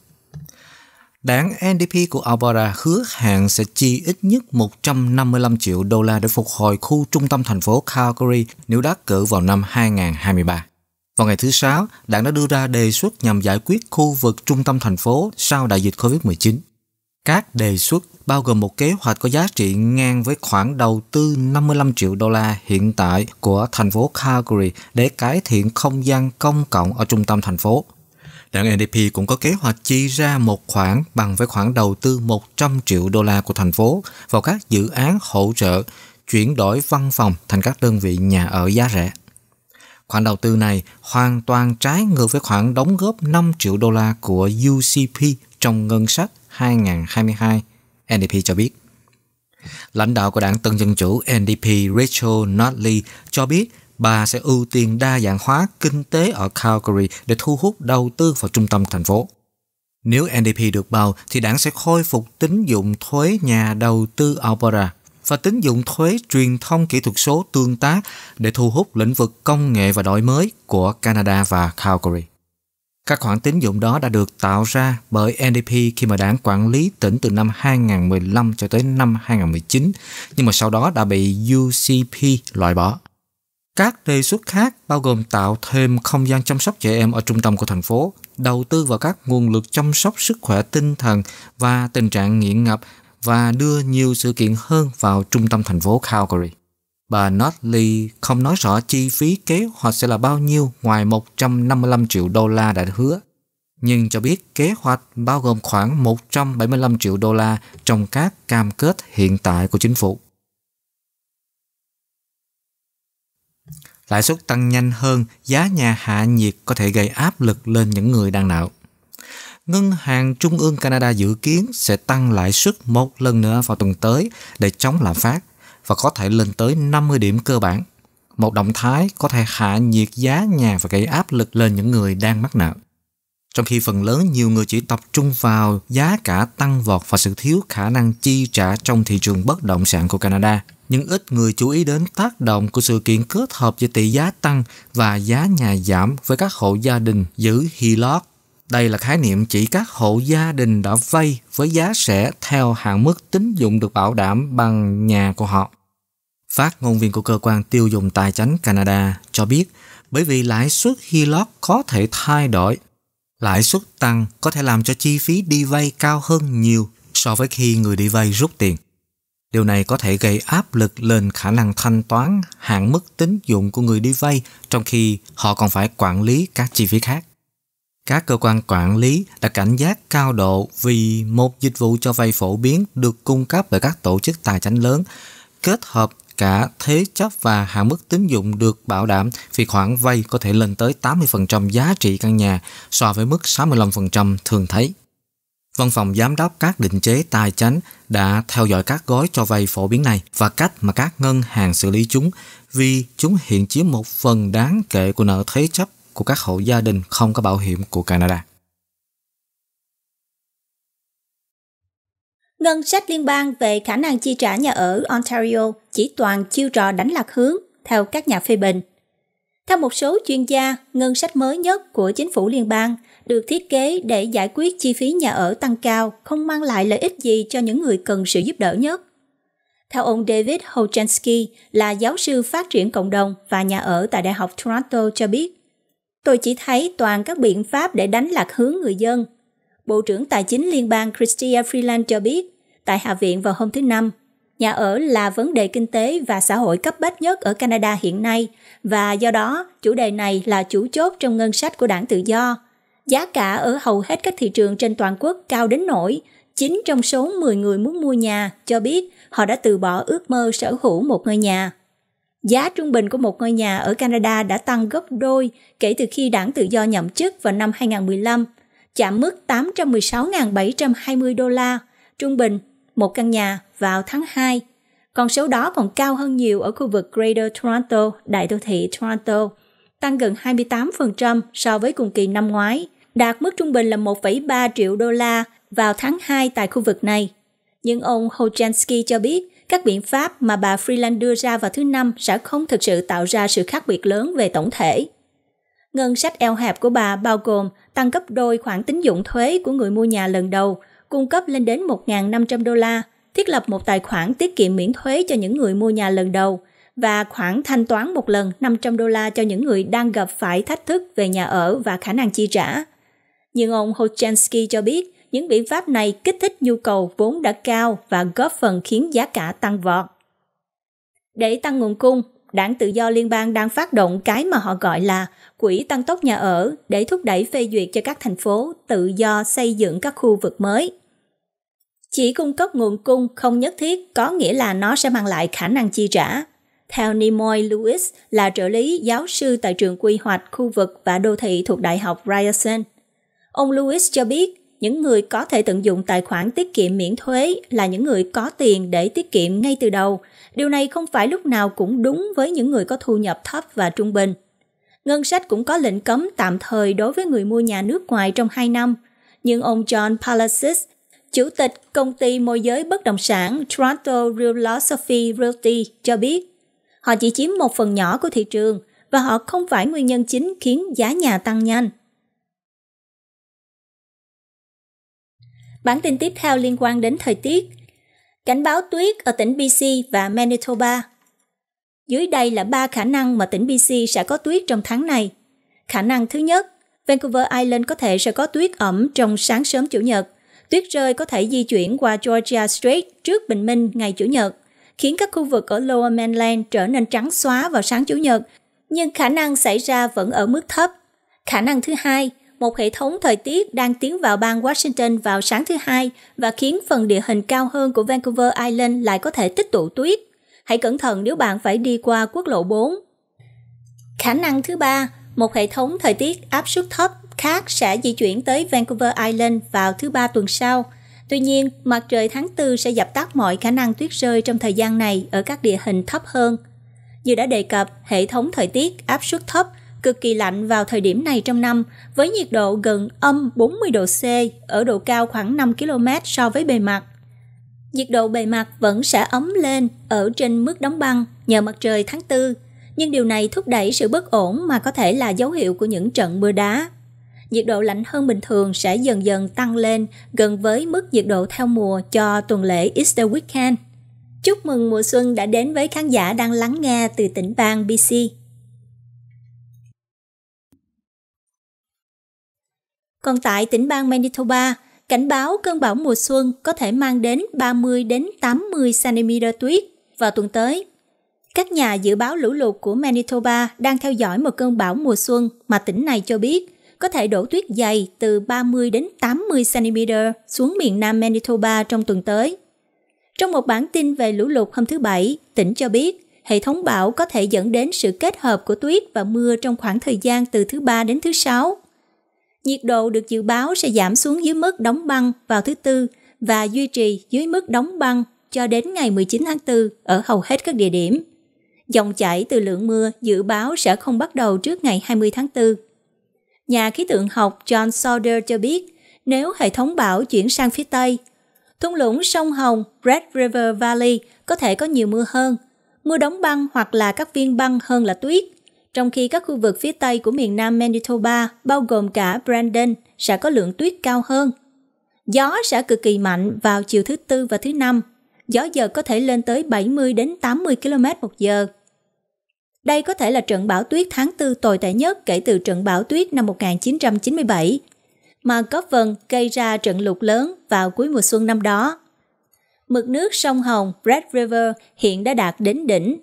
Đảng NDP của Alberta hứa hẹn sẽ chi ít nhất 155 triệu đô la để phục hồi khu trung tâm thành phố Calgary nếu đắc cử vào năm 2023. Vào ngày thứ Sáu, đảng đã đưa ra đề xuất nhằm giải quyết khu vực trung tâm thành phố sau đại dịch COVID-19. Các đề xuất bao gồm một kế hoạch có giá trị ngang với khoản đầu tư 55 triệu đô la hiện tại của thành phố Calgary để cải thiện không gian công cộng ở trung tâm thành phố. Đảng NDP cũng có kế hoạch chi ra một khoản bằng với khoản đầu tư 100 triệu đô la của thành phố vào các dự án hỗ trợ chuyển đổi văn phòng thành các đơn vị nhà ở giá rẻ. Khoản đầu tư này hoàn toàn trái ngược với khoản đóng góp 5 triệu đô la của UCP trong ngân sách 2022, NDP cho biết. Lãnh đạo của đảng Tân Dân Chủ NDP Rachel Notley cho biết bà sẽ ưu tiên đa dạng hóa kinh tế ở Calgary để thu hút đầu tư vào trung tâm thành phố. Nếu NDP được bầu thì đảng sẽ khôi phục tín dụng thuế nhà đầu tư Alberta và tín dụng thuế truyền thông kỹ thuật số tương tác để thu hút lĩnh vực công nghệ và đổi mới của Canada và Calgary. Các khoản tín dụng đó đã được tạo ra bởi NDP khi mà đảng quản lý tỉnh từ năm 2015 cho tới năm 2019, nhưng mà sau đó đã bị UCP loại bỏ. Các đề xuất khác bao gồm tạo thêm không gian chăm sóc trẻ em ở trung tâm của thành phố, đầu tư vào các nguồn lực chăm sóc sức khỏe tinh thần và tình trạng nghiện ngập và đưa nhiều sự kiện hơn vào trung tâm thành phố Calgary. Bà Notley không nói rõ chi phí kế hoạch sẽ là bao nhiêu ngoài 155 triệu đô la đã hứa, nhưng cho biết kế hoạch bao gồm khoảng 175 triệu đô la trong các cam kết hiện tại của chính phủ. Lãi suất tăng nhanh hơn, giá nhà hạ nhiệt có thể gây áp lực lên những người đang nợ. Ngân hàng Trung ương Canada dự kiến sẽ tăng lãi suất một lần nữa vào tuần tới để chống lạm phát và có thể lên tới 50 điểm cơ bản. Một động thái có thể hạ nhiệt giá nhà và gây áp lực lên những người đang mắc nợ. Trong khi phần lớn nhiều người chỉ tập trung vào giá cả tăng vọt và sự thiếu khả năng chi trả trong thị trường bất động sản của Canada, nhưng ít người chú ý đến tác động của sự kiện kết hợp giữa tỷ giá tăng và giá nhà giảm với các hộ gia đình giữ HELOC. Đây là khái niệm chỉ các hộ gia đình đã vay với giá rẻ theo hạn mức tín dụng được bảo đảm bằng nhà của họ. Phát ngôn viên của cơ quan tiêu dùng tài chính Canada cho biết bởi vì lãi suất HELOC có thể thay đổi. Lãi suất tăng có thể làm cho chi phí đi vay cao hơn nhiều so với khi người đi vay rút tiền. Điều này có thể gây áp lực lên khả năng thanh toán hạn mức tín dụng của người đi vay trong khi họ còn phải quản lý các chi phí khác. Các cơ quan quản lý đã cảnh giác cao độ vì một dịch vụ cho vay phổ biến được cung cấp bởi các tổ chức tài chính lớn kết hợp cả thế chấp và hạn mức tín dụng được bảo đảm vì khoản vay có thể lên tới 80% giá trị căn nhà so với mức 65% thường thấy. Văn phòng giám đốc các định chế tài chính đã theo dõi các gói cho vay phổ biến này và cách mà các ngân hàng xử lý chúng vì chúng hiện chiếm một phần đáng kể của nợ thế chấp của các hộ gia đình không có bảo hiểm của Canada. Ngân sách liên bang về khả năng chi trả nhà ở Ontario chỉ toàn chiêu trò đánh lạc hướng, theo các nhà phê bình. Theo một số chuyên gia, ngân sách mới nhất của chính phủ liên bang được thiết kế để giải quyết chi phí nhà ở tăng cao không mang lại lợi ích gì cho những người cần sự giúp đỡ nhất. Theo ông David Hochansky, là giáo sư phát triển cộng đồng và nhà ở tại Đại học Toronto cho biết, Tôi chỉ thấy toàn các biện pháp để đánh lạc hướng người dân Bộ trưởng Tài chính Liên bang Chrystia Freeland cho biết, tại Hạ viện vào hôm thứ Năm, nhà ở là vấn đề kinh tế và xã hội cấp bách nhất ở Canada hiện nay và do đó chủ đề này là chủ chốt trong ngân sách của đảng tự do. Giá cả ở hầu hết các thị trường trên toàn quốc cao đến nỗi 9 trong số 10 người muốn mua nhà cho biết họ đã từ bỏ ước mơ sở hữu một ngôi nhà. Giá trung bình của một ngôi nhà ở Canada đã tăng gấp đôi kể từ khi đảng tự do nhậm chức vào năm 2015 chạm mức 816.720 đô la trung bình một căn nhà vào tháng 2. Con số đó còn cao hơn nhiều ở khu vực Greater Toronto, đại đô thị Toronto, tăng gần 28% so với cùng kỳ năm ngoái, đạt mức trung bình là 1,3 triệu đô la vào tháng 2 tại khu vực này. Nhưng ông Hojansky cho biết các biện pháp mà bà Freeland đưa ra vào thứ Năm sẽ không thực sự tạo ra sự khác biệt lớn về tổng thể. Ngân sách eo hẹp của bà bao gồm tăng gấp đôi khoản tín dụng thuế của người mua nhà lần đầu, cung cấp lên đến 1.500 đô la, thiết lập một tài khoản tiết kiệm miễn thuế cho những người mua nhà lần đầu và khoản thanh toán một lần 500 đô la cho những người đang gặp phải thách thức về nhà ở và khả năng chi trả. Nhưng ông Hochansky cho biết, những biện pháp này kích thích nhu cầu vốn đã cao và góp phần khiến giá cả tăng vọt. Để tăng nguồn cung, đảng tự do liên bang đang phát động cái mà họ gọi là quỹ tăng tốc nhà ở để thúc đẩy phê duyệt cho các thành phố tự do xây dựng các khu vực mới. Chỉ cung cấp nguồn cung không nhất thiết có nghĩa là nó sẽ mang lại khả năng chi trả. Theo Nimoy Lewis là trợ lý giáo sư tại trường quy hoạch khu vực và đô thị thuộc Đại học Ryerson, ông Lewis cho biết những người có thể tận dụng tài khoản tiết kiệm miễn thuế là những người có tiền để tiết kiệm ngay từ đầu. Điều này không phải lúc nào cũng đúng với những người có thu nhập thấp và trung bình. Ngân sách cũng có lệnh cấm tạm thời đối với người mua nhà nước ngoài trong 2 năm. Nhưng ông John Palacis, chủ tịch công ty môi giới bất động sản Toronto Realosophy Realty cho biết, họ chỉ chiếm một phần nhỏ của thị trường và họ không phải nguyên nhân chính khiến giá nhà tăng nhanh. Bản tin tiếp theo liên quan đến thời tiết. Cảnh báo tuyết ở tỉnh BC và Manitoba. Dưới đây là ba khả năng mà tỉnh BC sẽ có tuyết trong tháng này. Khả năng thứ nhất, Vancouver Island có thể sẽ có tuyết ẩm trong sáng sớm Chủ nhật. Tuyết rơi có thể di chuyển qua Georgia Strait trước bình minh ngày Chủ nhật, khiến các khu vực ở Lower Mainland trở nên trắng xóa vào sáng Chủ nhật, nhưng khả năng xảy ra vẫn ở mức thấp. Khả năng thứ hai, một hệ thống thời tiết đang tiến vào bang Washington vào sáng thứ Hai và khiến phần địa hình cao hơn của Vancouver Island lại có thể tích tụ tuyết. Hãy cẩn thận nếu bạn phải đi qua quốc lộ 4. Khả năng thứ ba, một hệ thống thời tiết áp suất thấp khác sẽ di chuyển tới Vancouver Island vào thứ ba tuần sau. Tuy nhiên, mặt trời tháng 4 sẽ dập tắt mọi khả năng tuyết rơi trong thời gian này ở các địa hình thấp hơn. Như đã đề cập, hệ thống thời tiết áp suất thấp – cực kỳ lạnh vào thời điểm này trong năm, với nhiệt độ gần âm 40 độ C ở độ cao khoảng 5 km so với bề mặt. Nhiệt độ bề mặt vẫn sẽ ấm lên ở trên mức đóng băng nhờ mặt trời tháng 4, nhưng điều này thúc đẩy sự bất ổn mà có thể là dấu hiệu của những trận mưa đá. Nhiệt độ lạnh hơn bình thường sẽ dần dần tăng lên gần với mức nhiệt độ theo mùa cho tuần lễ Easter Weekend. Chúc mừng mùa xuân đã đến với khán giả đang lắng nghe từ tỉnh bang BC. Còn tại tỉnh bang Manitoba, cảnh báo cơn bão mùa xuân có thể mang đến 30 đến 80 cm tuyết vào tuần tới. Các nhà dự báo lũ lụt của Manitoba đang theo dõi một cơn bão mùa xuân mà tỉnh này cho biết có thể đổ tuyết dày từ 30 đến 80 cm xuống miền Nam Manitoba trong tuần tới. Trong một bản tin về lũ lụt hôm thứ Bảy, tỉnh cho biết hệ thống bão có thể dẫn đến sự kết hợp của tuyết và mưa trong khoảng thời gian từ thứ Ba đến thứ Sáu Nhiệt độ được dự báo sẽ giảm xuống dưới mức đóng băng vào thứ Tư và duy trì dưới mức đóng băng cho đến ngày 19 tháng 4 ở hầu hết các địa điểm. Dòng chảy từ lượng mưa dự báo sẽ không bắt đầu trước ngày 20 tháng 4. Nhà khí tượng học John Sauder cho biết, nếu hệ thống bão chuyển sang phía Tây, thung lũng sông Hồng Red River Valley có thể có nhiều mưa hơn, mưa đóng băng hoặc là các viên băng hơn là tuyết – trong khi các khu vực phía Tây của miền Nam Manitoba, bao gồm cả Brandon, sẽ có lượng tuyết cao hơn. Gió sẽ cực kỳ mạnh vào chiều thứ Tư và thứ Năm. Gió giờ có thể lên tới 70 đến 80 km một giờ. Đây có thể là trận bão tuyết tháng 4 tồi tệ nhất kể từ trận bão tuyết năm 1997, mà góp phần gây ra trận lụt lớn vào cuối mùa xuân năm đó. Mực nước sông Hồng Red River hiện đã đạt đến đỉnh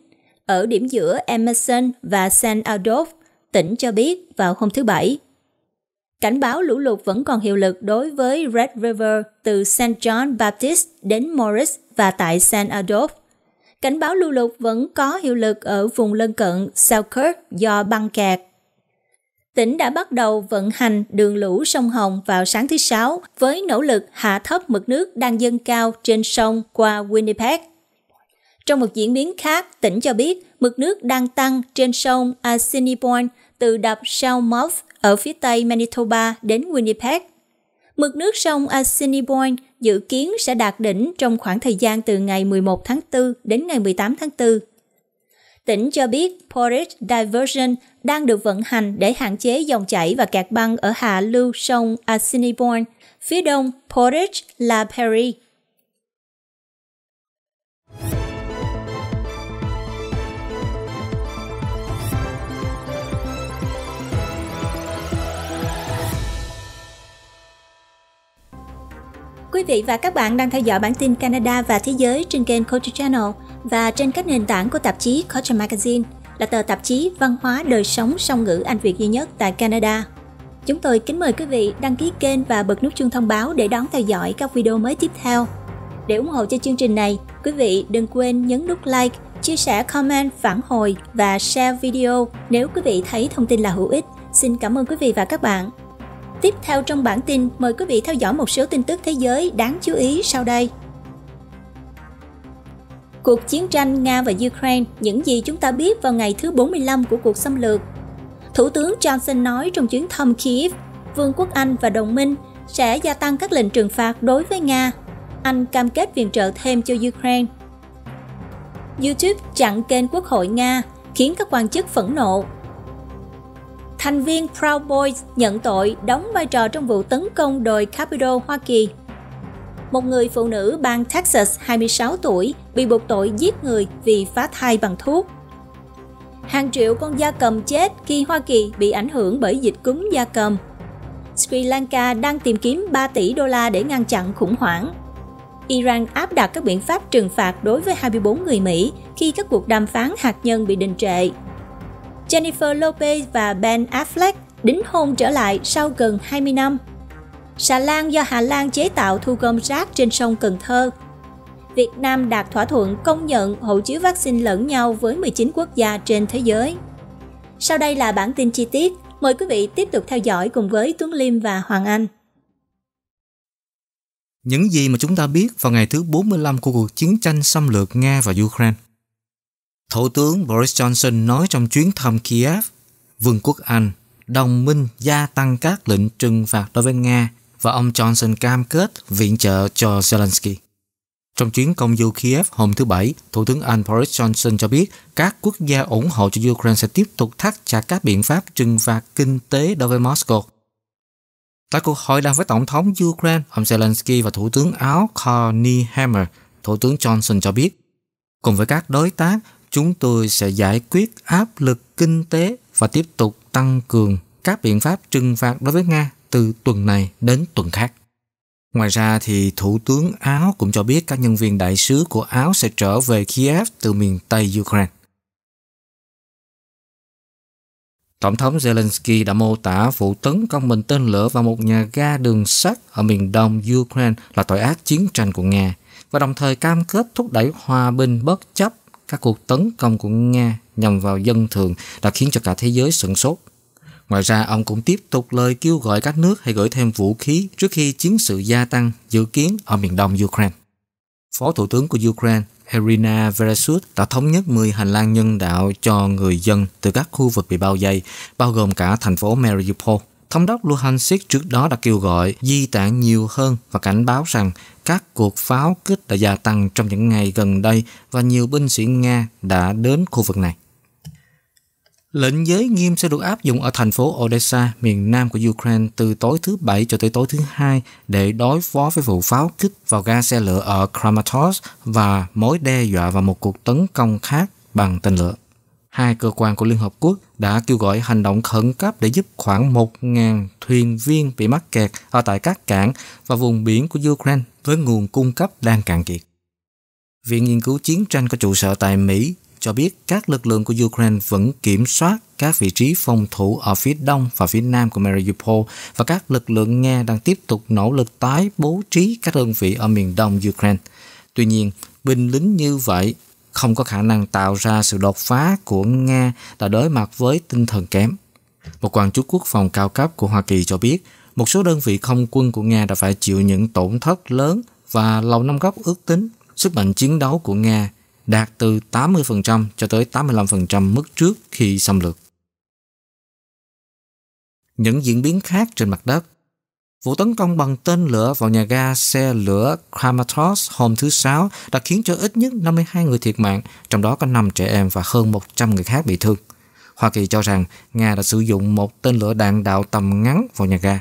ở điểm giữa Emerson và San Adolf, tỉnh cho biết vào hôm thứ Bảy. Cảnh báo lũ lụt vẫn còn hiệu lực đối với Red River từ St. John Baptist đến Morris và tại St. Adolf. Cảnh báo lũ lụt vẫn có hiệu lực ở vùng lân cận Selkirk do băng kẹt. Tỉnh đã bắt đầu vận hành đường lũ sông Hồng vào sáng thứ Sáu với nỗ lực hạ thấp mực nước đang dâng cao trên sông qua Winnipeg trong một diễn biến khác, tỉnh cho biết mực nước đang tăng trên sông Assiniboine từ đập Falmouth ở phía tây Manitoba đến Winnipeg. Mực nước sông Assiniboine dự kiến sẽ đạt đỉnh trong khoảng thời gian từ ngày 11 tháng 4 đến ngày 18 tháng 4. Tỉnh cho biết Portage Diversion đang được vận hành để hạn chế dòng chảy và kẹt băng ở hạ lưu sông Assiniboine. Phía đông Portage La Prairie Quý vị và các bạn đang theo dõi bản tin Canada và thế giới trên kênh Culture Channel và trên các nền tảng của tạp chí Culture Magazine, là tờ tạp chí văn hóa đời sống song ngữ Anh Việt duy nhất tại Canada. Chúng tôi kính mời quý vị đăng ký kênh và bật nút chuông thông báo để đón theo dõi các video mới tiếp theo. Để ủng hộ cho chương trình này, quý vị đừng quên nhấn nút like, chia sẻ comment, phản hồi và share video nếu quý vị thấy thông tin là hữu ích. Xin cảm ơn quý vị và các bạn. Tiếp theo trong bản tin, mời quý vị theo dõi một số tin tức thế giới đáng chú ý sau đây. Cuộc chiến tranh Nga và Ukraine, những gì chúng ta biết vào ngày thứ 45 của cuộc xâm lược. Thủ tướng Johnson nói trong chuyến thăm Kiev, Vương quốc Anh và đồng minh sẽ gia tăng các lệnh trừng phạt đối với Nga. Anh cam kết viện trợ thêm cho Ukraine. YouTube chặn kênh Quốc hội Nga khiến các quan chức phẫn nộ Thành viên Proud Boys nhận tội đóng vai trò trong vụ tấn công đồi Capitol Hoa Kỳ. Một người phụ nữ bang Texas 26 tuổi bị buộc tội giết người vì phá thai bằng thuốc. Hàng triệu con gia cầm chết khi Hoa Kỳ bị ảnh hưởng bởi dịch cúm gia cầm. Sri Lanka đang tìm kiếm 3 tỷ đô la để ngăn chặn khủng hoảng. Iran áp đặt các biện pháp trừng phạt đối với 24 người Mỹ khi các cuộc đàm phán hạt nhân bị đình trệ Jennifer Lopez và Ben Affleck đính hôn trở lại sau gần 20 năm. Xà lan do Hà Lan chế tạo thu gom rác trên sông Cần Thơ. Việt Nam đạt thỏa thuận công nhận hộ chiếu vaccine lẫn nhau với 19 quốc gia trên thế giới. Sau đây là bản tin chi tiết. Mời quý vị tiếp tục theo dõi cùng với Tuấn Liêm và Hoàng Anh. Những gì mà chúng ta biết vào ngày thứ 45 của cuộc chiến tranh xâm lược Nga và Ukraine Thủ tướng Boris Johnson nói trong chuyến thăm Kiev, Vương quốc Anh, đồng minh gia tăng các lệnh trừng phạt đối với Nga và ông Johnson cam kết viện trợ cho Zelensky. Trong chuyến công du Kiev hôm thứ Bảy, Thủ tướng Anh Boris Johnson cho biết các quốc gia ủng hộ cho Ukraine sẽ tiếp tục thắt chặt các biện pháp trừng phạt kinh tế đối với Moscow. Tại cuộc hội đàm với Tổng thống Ukraine, ông Zelensky và Thủ tướng Áo Connie Hammer, Thủ tướng Johnson cho biết, cùng với các đối tác, chúng tôi sẽ giải quyết áp lực kinh tế và tiếp tục tăng cường các biện pháp trừng phạt đối với Nga từ tuần này đến tuần khác. Ngoài ra thì Thủ tướng Áo cũng cho biết các nhân viên đại sứ của Áo sẽ trở về Kiev từ miền Tây Ukraine. Tổng thống Zelensky đã mô tả vụ tấn công mình tên lửa vào một nhà ga đường sắt ở miền đông Ukraine là tội ác chiến tranh của Nga và đồng thời cam kết thúc đẩy hòa bình bất chấp các cuộc tấn công của Nga nhằm vào dân thường đã khiến cho cả thế giới sửng sốt. Ngoài ra, ông cũng tiếp tục lời kêu gọi các nước hãy gửi thêm vũ khí trước khi chiến sự gia tăng dự kiến ở miền đông Ukraine. Phó Thủ tướng của Ukraine Irina Vereshchuk đã thống nhất 10 hành lang nhân đạo cho người dân từ các khu vực bị bao vây, bao gồm cả thành phố Mariupol. Thống đốc Luhansk trước đó đã kêu gọi di tản nhiều hơn và cảnh báo rằng các cuộc pháo kích đã gia tăng trong những ngày gần đây và nhiều binh sĩ Nga đã đến khu vực này. Lệnh giới nghiêm sẽ được áp dụng ở thành phố Odessa, miền nam của Ukraine từ tối thứ Bảy cho tới tối thứ Hai để đối phó với vụ pháo kích vào ga xe lửa ở Kramatorsk và mối đe dọa vào một cuộc tấn công khác bằng tên lửa. Hai cơ quan của Liên Hợp Quốc đã kêu gọi hành động khẩn cấp để giúp khoảng 1.000 thuyền viên bị mắc kẹt ở tại các cảng và vùng biển của Ukraine với nguồn cung cấp đang cạn kiệt. Viện Nghiên cứu Chiến tranh có trụ sở tại Mỹ cho biết các lực lượng của Ukraine vẫn kiểm soát các vị trí phòng thủ ở phía đông và phía nam của Mariupol và các lực lượng Nga đang tiếp tục nỗ lực tái bố trí các đơn vị ở miền đông Ukraine. Tuy nhiên, binh lính như vậy không có khả năng tạo ra sự đột phá của Nga là đối mặt với tinh thần kém. Một quan chức quốc phòng cao cấp của Hoa Kỳ cho biết một số đơn vị không quân của Nga đã phải chịu những tổn thất lớn và Lầu Năm Góc ước tính sức mạnh chiến đấu của Nga đạt từ 80% cho tới 85% mức trước khi xâm lược. Những diễn biến khác trên mặt đất Vụ tấn công bằng tên lửa vào nhà ga xe lửa Kramatorsk hôm thứ Sáu đã khiến cho ít nhất 52 người thiệt mạng, trong đó có 5 trẻ em và hơn 100 người khác bị thương. Hoa Kỳ cho rằng Nga đã sử dụng một tên lửa đạn đạo tầm ngắn vào nhà ga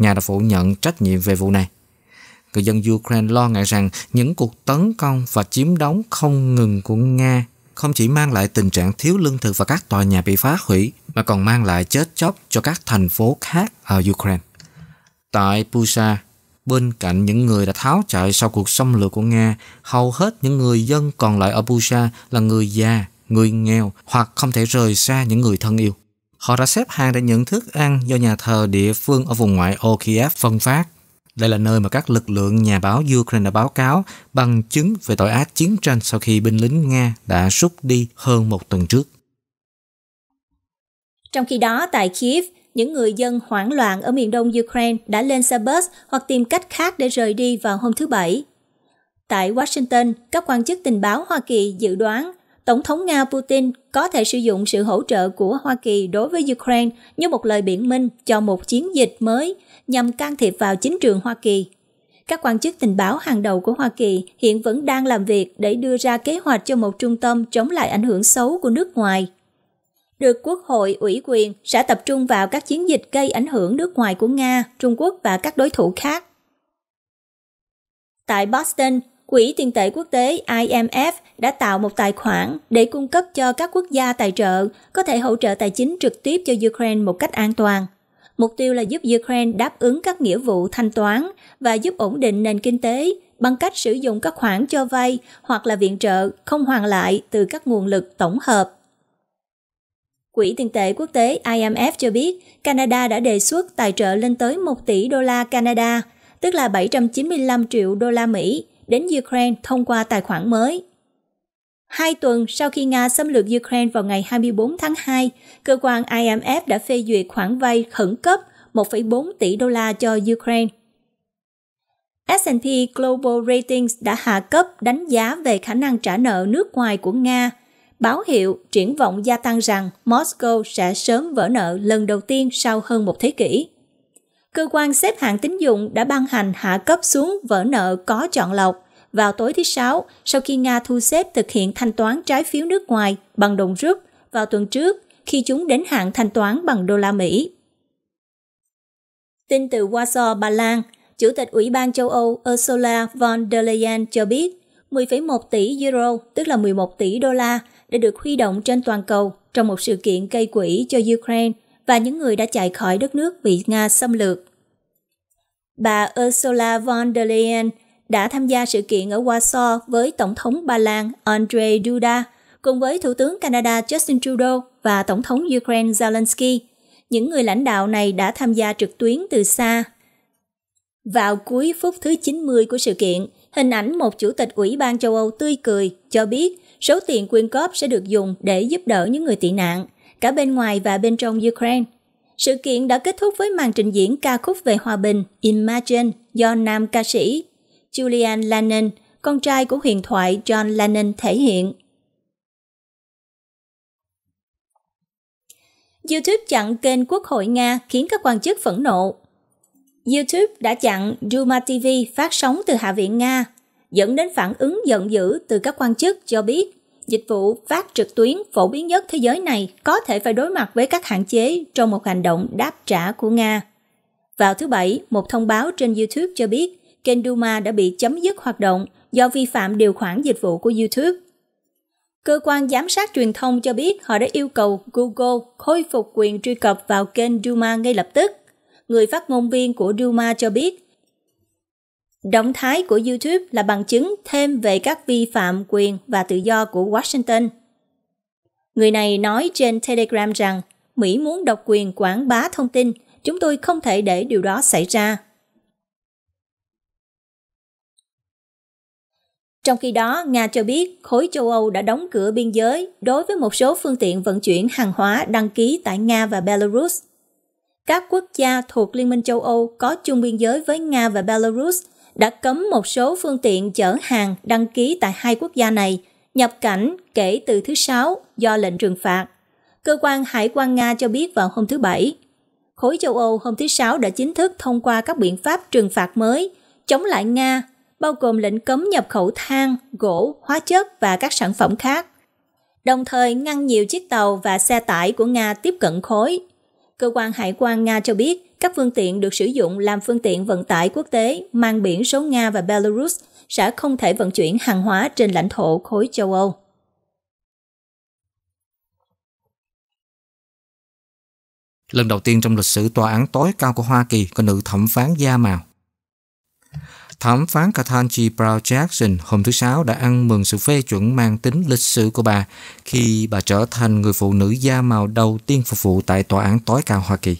nhà đã phủ nhận trách nhiệm về vụ này. Người dân Ukraine lo ngại rằng những cuộc tấn công và chiếm đóng không ngừng của Nga không chỉ mang lại tình trạng thiếu lương thực và các tòa nhà bị phá hủy mà còn mang lại chết chóc cho các thành phố khác ở Ukraine. Tại Pusa, bên cạnh những người đã tháo chạy sau cuộc xâm lược của Nga, hầu hết những người dân còn lại ở Pusa là người già, người nghèo hoặc không thể rời xa những người thân yêu. Họ đã xếp hàng để nhận thức ăn do nhà thờ địa phương ở vùng ngoại ô Kiev phân phát. Đây là nơi mà các lực lượng nhà báo Ukraine đã báo cáo bằng chứng về tội ác chiến tranh sau khi binh lính Nga đã rút đi hơn một tuần trước. Trong khi đó, tại Kiev, những người dân hoảng loạn ở miền đông Ukraine đã lên xe bus hoặc tìm cách khác để rời đi vào hôm thứ Bảy. Tại Washington, các quan chức tình báo Hoa Kỳ dự đoán Tổng thống Nga Putin có thể sử dụng sự hỗ trợ của Hoa Kỳ đối với Ukraine như một lời biện minh cho một chiến dịch mới nhằm can thiệp vào chính trường Hoa Kỳ. Các quan chức tình báo hàng đầu của Hoa Kỳ hiện vẫn đang làm việc để đưa ra kế hoạch cho một trung tâm chống lại ảnh hưởng xấu của nước ngoài. Được Quốc hội ủy quyền sẽ tập trung vào các chiến dịch gây ảnh hưởng nước ngoài của Nga, Trung Quốc và các đối thủ khác. Tại Boston, Quỹ tiền tệ quốc tế IMF đã tạo một tài khoản để cung cấp cho các quốc gia tài trợ có thể hỗ trợ tài chính trực tiếp cho Ukraine một cách an toàn. Mục tiêu là giúp Ukraine đáp ứng các nghĩa vụ thanh toán và giúp ổn định nền kinh tế bằng cách sử dụng các khoản cho vay hoặc là viện trợ không hoàn lại từ các nguồn lực tổng hợp. Quỹ tiền tệ quốc tế IMF cho biết Canada đã đề xuất tài trợ lên tới 1 tỷ đô la Canada, tức là 795 triệu đô la Mỹ đến Ukraine thông qua tài khoản mới. Hai tuần sau khi Nga xâm lược Ukraine vào ngày 24 tháng 2, cơ quan IMF đã phê duyệt khoản vay khẩn cấp 1,4 tỷ đô la cho Ukraine. S&P Global Ratings đã hạ cấp đánh giá về khả năng trả nợ nước ngoài của Nga, báo hiệu triển vọng gia tăng rằng Moscow sẽ sớm vỡ nợ lần đầu tiên sau hơn một thế kỷ cơ quan xếp hạng tín dụng đã ban hành hạ cấp xuống vỡ nợ có chọn lọc vào tối thứ Sáu sau khi Nga thu xếp thực hiện thanh toán trái phiếu nước ngoài bằng đồng rúp vào tuần trước khi chúng đến hạn thanh toán bằng đô la Mỹ. Tin từ Warsaw, Ba Lan, Chủ tịch Ủy ban châu Âu Ursula von der Leyen cho biết 10,1 tỷ euro, tức là 11 tỷ đô la, đã được huy động trên toàn cầu trong một sự kiện gây quỹ cho Ukraine và những người đã chạy khỏi đất nước bị Nga xâm lược. Bà Ursula von der Leyen đã tham gia sự kiện ở Warsaw với Tổng thống Ba Lan Andrzej Duda cùng với Thủ tướng Canada Justin Trudeau và Tổng thống Ukraine Zelensky. Những người lãnh đạo này đã tham gia trực tuyến từ xa. Vào cuối phút thứ 90 của sự kiện, hình ảnh một chủ tịch Ủy ban châu Âu tươi cười cho biết số tiền quyên góp sẽ được dùng để giúp đỡ những người tị nạn – cả bên ngoài và bên trong Ukraine. Sự kiện đã kết thúc với màn trình diễn ca khúc về hòa bình Imagine do nam ca sĩ Julian Lennon, con trai của huyền thoại John Lennon thể hiện. YouTube chặn kênh Quốc hội Nga khiến các quan chức phẫn nộ. YouTube đã chặn Duma TV phát sóng từ Hạ viện Nga, dẫn đến phản ứng giận dữ từ các quan chức cho biết dịch vụ phát trực tuyến phổ biến nhất thế giới này có thể phải đối mặt với các hạn chế trong một hành động đáp trả của Nga. Vào thứ Bảy, một thông báo trên YouTube cho biết kênh Duma đã bị chấm dứt hoạt động do vi phạm điều khoản dịch vụ của YouTube. Cơ quan giám sát truyền thông cho biết họ đã yêu cầu Google khôi phục quyền truy cập vào kênh Duma ngay lập tức. Người phát ngôn viên của Duma cho biết Động thái của YouTube là bằng chứng thêm về các vi phạm quyền và tự do của Washington. Người này nói trên Telegram rằng Mỹ muốn độc quyền quảng bá thông tin, chúng tôi không thể để điều đó xảy ra. Trong khi đó, Nga cho biết khối châu Âu đã đóng cửa biên giới đối với một số phương tiện vận chuyển hàng hóa đăng ký tại Nga và Belarus. Các quốc gia thuộc Liên minh châu Âu có chung biên giới với Nga và Belarus – đã cấm một số phương tiện chở hàng đăng ký tại hai quốc gia này nhập cảnh kể từ thứ Sáu do lệnh trừng phạt. Cơ quan Hải quan Nga cho biết vào hôm thứ Bảy. Khối châu Âu hôm thứ Sáu đã chính thức thông qua các biện pháp trừng phạt mới chống lại Nga, bao gồm lệnh cấm nhập khẩu than, gỗ, hóa chất và các sản phẩm khác. Đồng thời ngăn nhiều chiếc tàu và xe tải của Nga tiếp cận khối. Cơ quan Hải quan Nga cho biết các phương tiện được sử dụng làm phương tiện vận tải quốc tế mang biển số Nga và Belarus sẽ không thể vận chuyển hàng hóa trên lãnh thổ khối châu Âu. Lần đầu tiên trong lịch sử tòa án tối cao của Hoa Kỳ có nữ thẩm phán da màu. Thẩm phán Katanji Brown Jackson hôm thứ Sáu đã ăn mừng sự phê chuẩn mang tính lịch sử của bà khi bà trở thành người phụ nữ da màu đầu tiên phục vụ tại Tòa án tối cao Hoa Kỳ.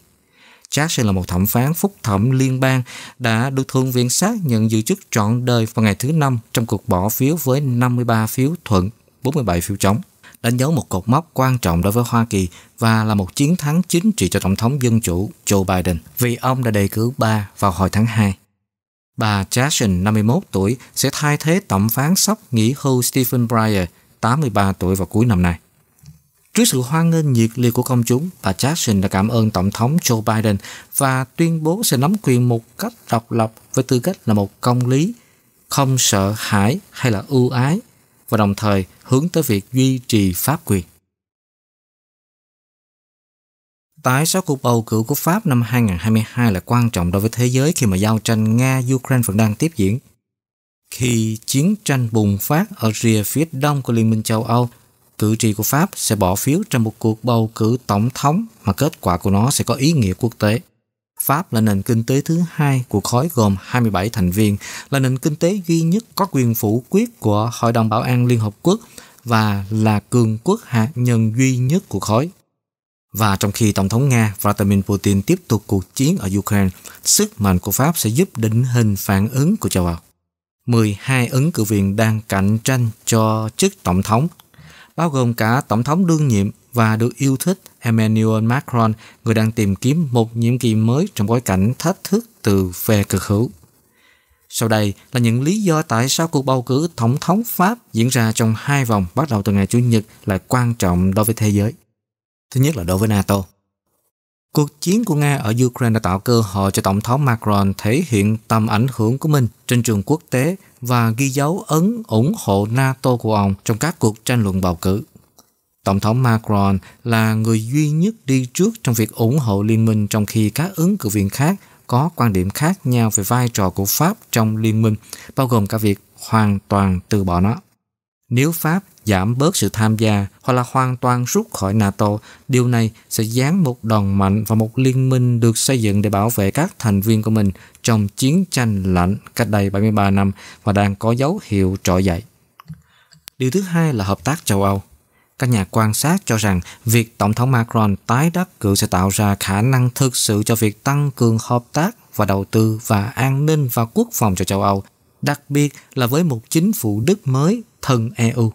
Jackson là một thẩm phán phúc thẩm liên bang đã được Thượng viện xác nhận giữ chức trọn đời vào ngày thứ năm trong cuộc bỏ phiếu với 53 phiếu thuận, 47 phiếu chống đánh dấu một cột mốc quan trọng đối với Hoa Kỳ và là một chiến thắng chính trị cho Tổng thống Dân Chủ Joe Biden vì ông đã đề cử bà vào hồi tháng 2. Bà Jackson, 51 tuổi, sẽ thay thế tổng phán sắp nghỉ hưu Stephen Breyer, 83 tuổi vào cuối năm nay. Trước sự hoan nghênh nhiệt liệt của công chúng, bà Jackson đã cảm ơn Tổng thống Joe Biden và tuyên bố sẽ nắm quyền một cách độc lập với tư cách là một công lý, không sợ hãi hay là ưu ái, và đồng thời hướng tới việc duy trì pháp quyền. Tại sao cuộc bầu cử của Pháp năm 2022 là quan trọng đối với thế giới khi mà giao tranh Nga-Ukraine vẫn đang tiếp diễn? Khi chiến tranh bùng phát ở rìa phía đông của Liên minh châu Âu, cử tri của Pháp sẽ bỏ phiếu trong một cuộc bầu cử tổng thống mà kết quả của nó sẽ có ý nghĩa quốc tế. Pháp là nền kinh tế thứ hai của khối gồm 27 thành viên, là nền kinh tế duy nhất có quyền phủ quyết của Hội đồng Bảo an Liên Hợp Quốc và là cường quốc hạt nhân duy nhất của khối. Và trong khi Tổng thống Nga Vladimir Putin tiếp tục cuộc chiến ở Ukraine, sức mạnh của Pháp sẽ giúp định hình phản ứng của châu Âu. 12 ứng cử viên đang cạnh tranh cho chức Tổng thống bao gồm cả Tổng thống đương nhiệm và được yêu thích Emmanuel Macron, người đang tìm kiếm một nhiệm kỳ mới trong bối cảnh thách thức từ phe cực hữu. Sau đây là những lý do tại sao cuộc bầu cử tổng thống Pháp diễn ra trong hai vòng bắt đầu từ ngày Chủ nhật là quan trọng đối với thế giới. Thứ nhất là đối với NATO. Cuộc chiến của Nga ở Ukraine đã tạo cơ hội cho Tổng thống Macron thể hiện tầm ảnh hưởng của mình trên trường quốc tế và ghi dấu ấn ủng hộ NATO của ông trong các cuộc tranh luận bầu cử. Tổng thống Macron là người duy nhất đi trước trong việc ủng hộ liên minh trong khi các ứng cử viên khác có quan điểm khác nhau về vai trò của Pháp trong liên minh, bao gồm cả việc hoàn toàn từ bỏ nó. Nếu Pháp giảm bớt sự tham gia hoặc là hoàn toàn rút khỏi NATO. Điều này sẽ giáng một đòn mạnh vào một liên minh được xây dựng để bảo vệ các thành viên của mình trong chiến tranh lạnh cách đây 73 năm và đang có dấu hiệu trỗi dậy. Điều thứ hai là hợp tác châu Âu. Các nhà quan sát cho rằng việc Tổng thống Macron tái đắc cử sẽ tạo ra khả năng thực sự cho việc tăng cường hợp tác và đầu tư và an ninh và quốc phòng cho châu Âu, đặc biệt là với một chính phủ Đức mới thân EU.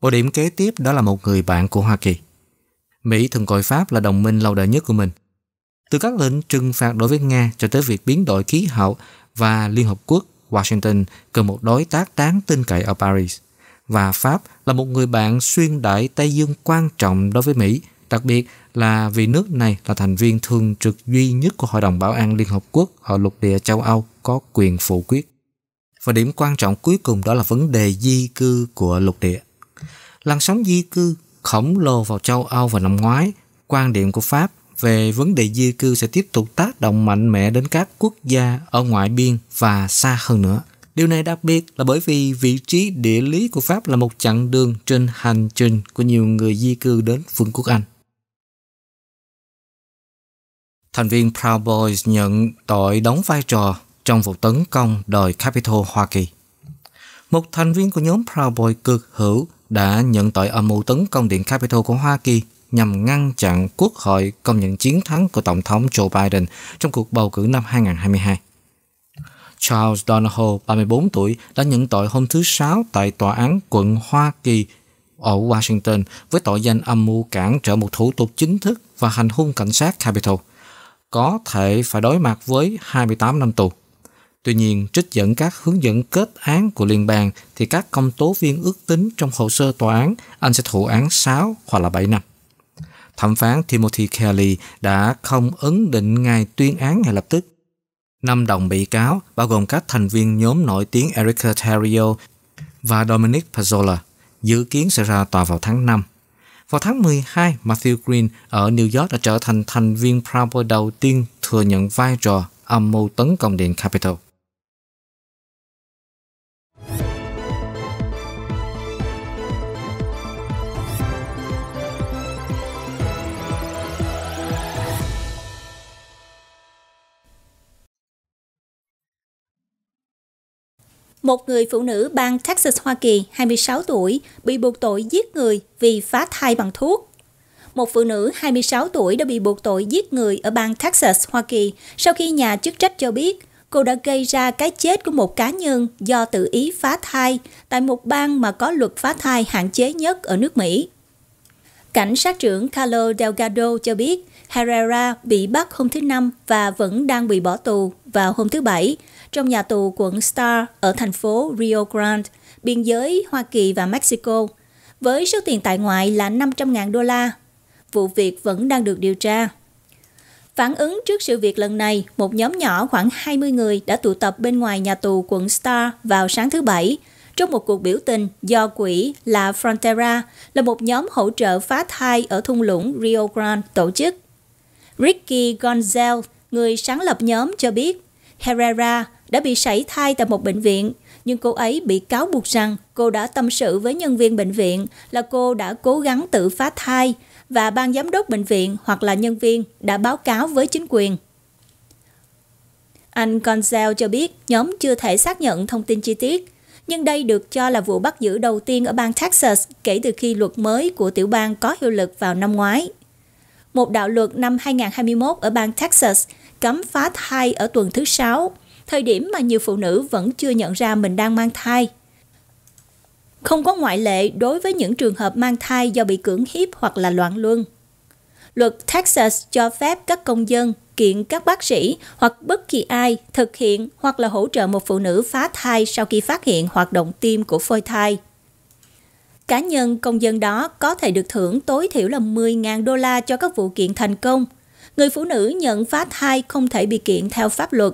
Ưu điểm kế tiếp đó là một người bạn của Hoa Kỳ. Mỹ thường coi Pháp là đồng minh lâu đời nhất của mình. Từ các lệnh trừng phạt đối với Nga cho tới việc biến đổi khí hậu và Liên Hợp Quốc, Washington cần một đối tác đáng tin cậy ở Paris. Và Pháp là một người bạn xuyên đại Tây Dương quan trọng đối với Mỹ, đặc biệt là vì nước này là thành viên thường trực duy nhất của Hội đồng Bảo an Liên Hợp Quốc ở lục địa châu Âu có quyền phủ quyết. Và điểm quan trọng cuối cùng đó là vấn đề di cư của lục địa. Làn sóng di cư khổng lồ vào châu Âu vào năm ngoái, quan điểm của Pháp về vấn đề di cư sẽ tiếp tục tác động mạnh mẽ đến các quốc gia ở ngoại biên và xa hơn nữa. Điều này đặc biệt là bởi vì vị trí địa lý của Pháp là một chặng đường trên hành trình của nhiều người di cư đến Vương quốc Anh. Thành viên Proud Boys nhận tội đóng vai trò trong vụ tấn công đòi Capitol Hoa Kỳ một thành viên của nhóm Proud Boy cực hữu đã nhận tội âm mưu tấn công điện Capitol của Hoa Kỳ nhằm ngăn chặn quốc hội công nhận chiến thắng của Tổng thống Joe Biden trong cuộc bầu cử năm 2022. Charles Donahoe, 34 tuổi, đã nhận tội hôm thứ Sáu tại Tòa án quận Hoa Kỳ ở Washington với tội danh âm mưu cản trở một thủ tục chính thức và hành hung cảnh sát Capitol, có thể phải đối mặt với 28 năm tù. Tuy nhiên, trích dẫn các hướng dẫn kết án của liên bang thì các công tố viên ước tính trong hồ sơ tòa án anh sẽ thụ án 6 hoặc là 7 năm. Thẩm phán Timothy Kelly đã không ấn định ngày tuyên án ngay lập tức. Năm đồng bị cáo, bao gồm các thành viên nhóm nổi tiếng Erica Terrio và Dominic Pazzola, dự kiến sẽ ra tòa vào tháng 5. Vào tháng 12, Matthew Green ở New York đã trở thành thành viên Proud đầu tiên thừa nhận vai trò âm mưu tấn công điện Capitol. Một người phụ nữ bang Texas Hoa Kỳ 26 tuổi bị buộc tội giết người vì phá thai bằng thuốc. Một phụ nữ 26 tuổi đã bị buộc tội giết người ở bang Texas, Hoa Kỳ sau khi nhà chức trách cho biết cô đã gây ra cái chết của một cá nhân do tự ý phá thai tại một bang mà có luật phá thai hạn chế nhất ở nước Mỹ. Cảnh sát trưởng Carlo Delgado cho biết Herrera bị bắt hôm thứ Năm và vẫn đang bị bỏ tù vào hôm thứ Bảy trong nhà tù quận Star ở thành phố Rio Grande, biên giới Hoa Kỳ và Mexico, với số tiền tại ngoại là 500.000 đô la. Vụ việc vẫn đang được điều tra. Phản ứng trước sự việc lần này, một nhóm nhỏ khoảng 20 người đã tụ tập bên ngoài nhà tù quận Star vào sáng thứ Bảy trong một cuộc biểu tình do quỹ La Frontera là một nhóm hỗ trợ phá thai ở thung lũng Rio Grande tổ chức. Ricky Gonzalez, người sáng lập nhóm cho biết, Herrera, đã bị sảy thai tại một bệnh viện, nhưng cô ấy bị cáo buộc rằng cô đã tâm sự với nhân viên bệnh viện là cô đã cố gắng tự phá thai và ban giám đốc bệnh viện hoặc là nhân viên đã báo cáo với chính quyền. Anh Consell cho biết nhóm chưa thể xác nhận thông tin chi tiết, nhưng đây được cho là vụ bắt giữ đầu tiên ở bang Texas kể từ khi luật mới của tiểu bang có hiệu lực vào năm ngoái. Một đạo luật năm 2021 ở bang Texas cấm phá thai ở tuần thứ sáu thời điểm mà nhiều phụ nữ vẫn chưa nhận ra mình đang mang thai. Không có ngoại lệ đối với những trường hợp mang thai do bị cưỡng hiếp hoặc là loạn luân. Luật Texas cho phép các công dân kiện các bác sĩ hoặc bất kỳ ai thực hiện hoặc là hỗ trợ một phụ nữ phá thai sau khi phát hiện hoạt động tim của phôi thai. Cá nhân công dân đó có thể được thưởng tối thiểu là 10.000 đô la cho các vụ kiện thành công. Người phụ nữ nhận phá thai không thể bị kiện theo pháp luật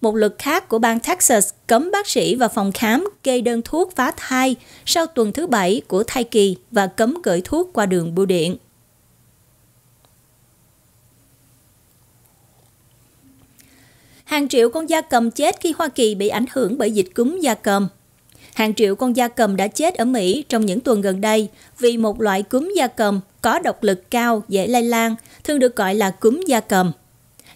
một luật khác của bang Texas cấm bác sĩ và phòng khám kê đơn thuốc phá thai sau tuần thứ bảy của thai kỳ và cấm gửi thuốc qua đường bưu điện. Hàng triệu con gia cầm chết khi Hoa Kỳ bị ảnh hưởng bởi dịch cúm gia cầm. Hàng triệu con gia cầm đã chết ở Mỹ trong những tuần gần đây vì một loại cúm gia cầm có độc lực cao, dễ lây lan, thường được gọi là cúm gia cầm.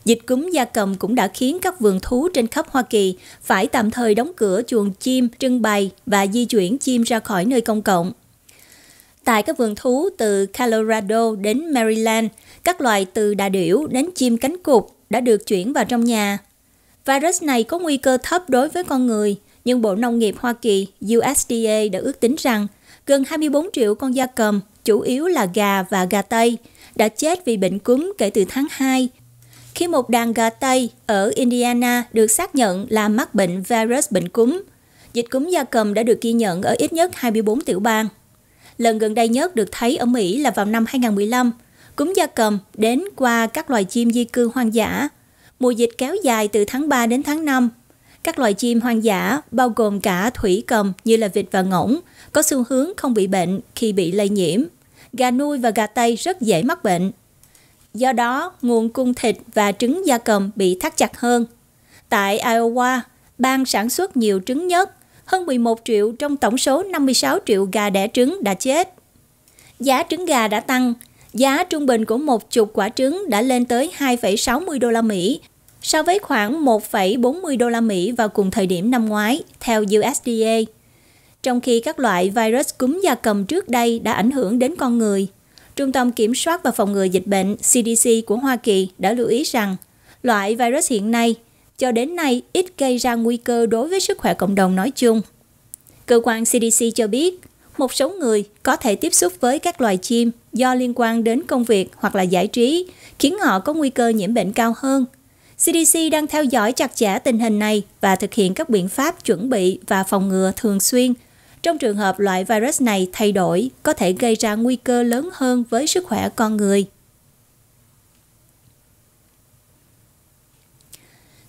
Dịch cúm gia cầm cũng đã khiến các vườn thú trên khắp Hoa Kỳ phải tạm thời đóng cửa chuồng chim trưng bày và di chuyển chim ra khỏi nơi công cộng. Tại các vườn thú từ Colorado đến Maryland, các loài từ đà điểu đến chim cánh cụt đã được chuyển vào trong nhà. Virus này có nguy cơ thấp đối với con người, nhưng Bộ Nông nghiệp Hoa Kỳ USDA đã ước tính rằng gần 24 triệu con gia cầm, chủ yếu là gà và gà Tây, đã chết vì bệnh cúm kể từ tháng 2 khi một đàn gà Tây ở Indiana được xác nhận là mắc bệnh virus bệnh cúm. Dịch cúm gia cầm đã được ghi nhận ở ít nhất 24 tiểu bang. Lần gần đây nhất được thấy ở Mỹ là vào năm 2015. Cúm gia cầm đến qua các loài chim di cư hoang dã. Mùa dịch kéo dài từ tháng 3 đến tháng 5. Các loài chim hoang dã, bao gồm cả thủy cầm như là vịt và ngỗng, có xu hướng không bị bệnh khi bị lây nhiễm. Gà nuôi và gà Tây rất dễ mắc bệnh do đó nguồn cung thịt và trứng gia cầm bị thắt chặt hơn. Tại Iowa, bang sản xuất nhiều trứng nhất, hơn 11 triệu trong tổng số 56 triệu gà đẻ trứng đã chết. Giá trứng gà đã tăng, giá trung bình của một chục quả trứng đã lên tới 2,60 đô la Mỹ so với khoảng 1,40 đô la Mỹ vào cùng thời điểm năm ngoái, theo USDA. Trong khi các loại virus cúm gia cầm trước đây đã ảnh hưởng đến con người, Trung tâm Kiểm soát và Phòng ngừa Dịch bệnh CDC của Hoa Kỳ đã lưu ý rằng loại virus hiện nay cho đến nay ít gây ra nguy cơ đối với sức khỏe cộng đồng nói chung. Cơ quan CDC cho biết, một số người có thể tiếp xúc với các loài chim do liên quan đến công việc hoặc là giải trí, khiến họ có nguy cơ nhiễm bệnh cao hơn. CDC đang theo dõi chặt chẽ tình hình này và thực hiện các biện pháp chuẩn bị và phòng ngừa thường xuyên trong trường hợp loại virus này thay đổi, có thể gây ra nguy cơ lớn hơn với sức khỏe con người.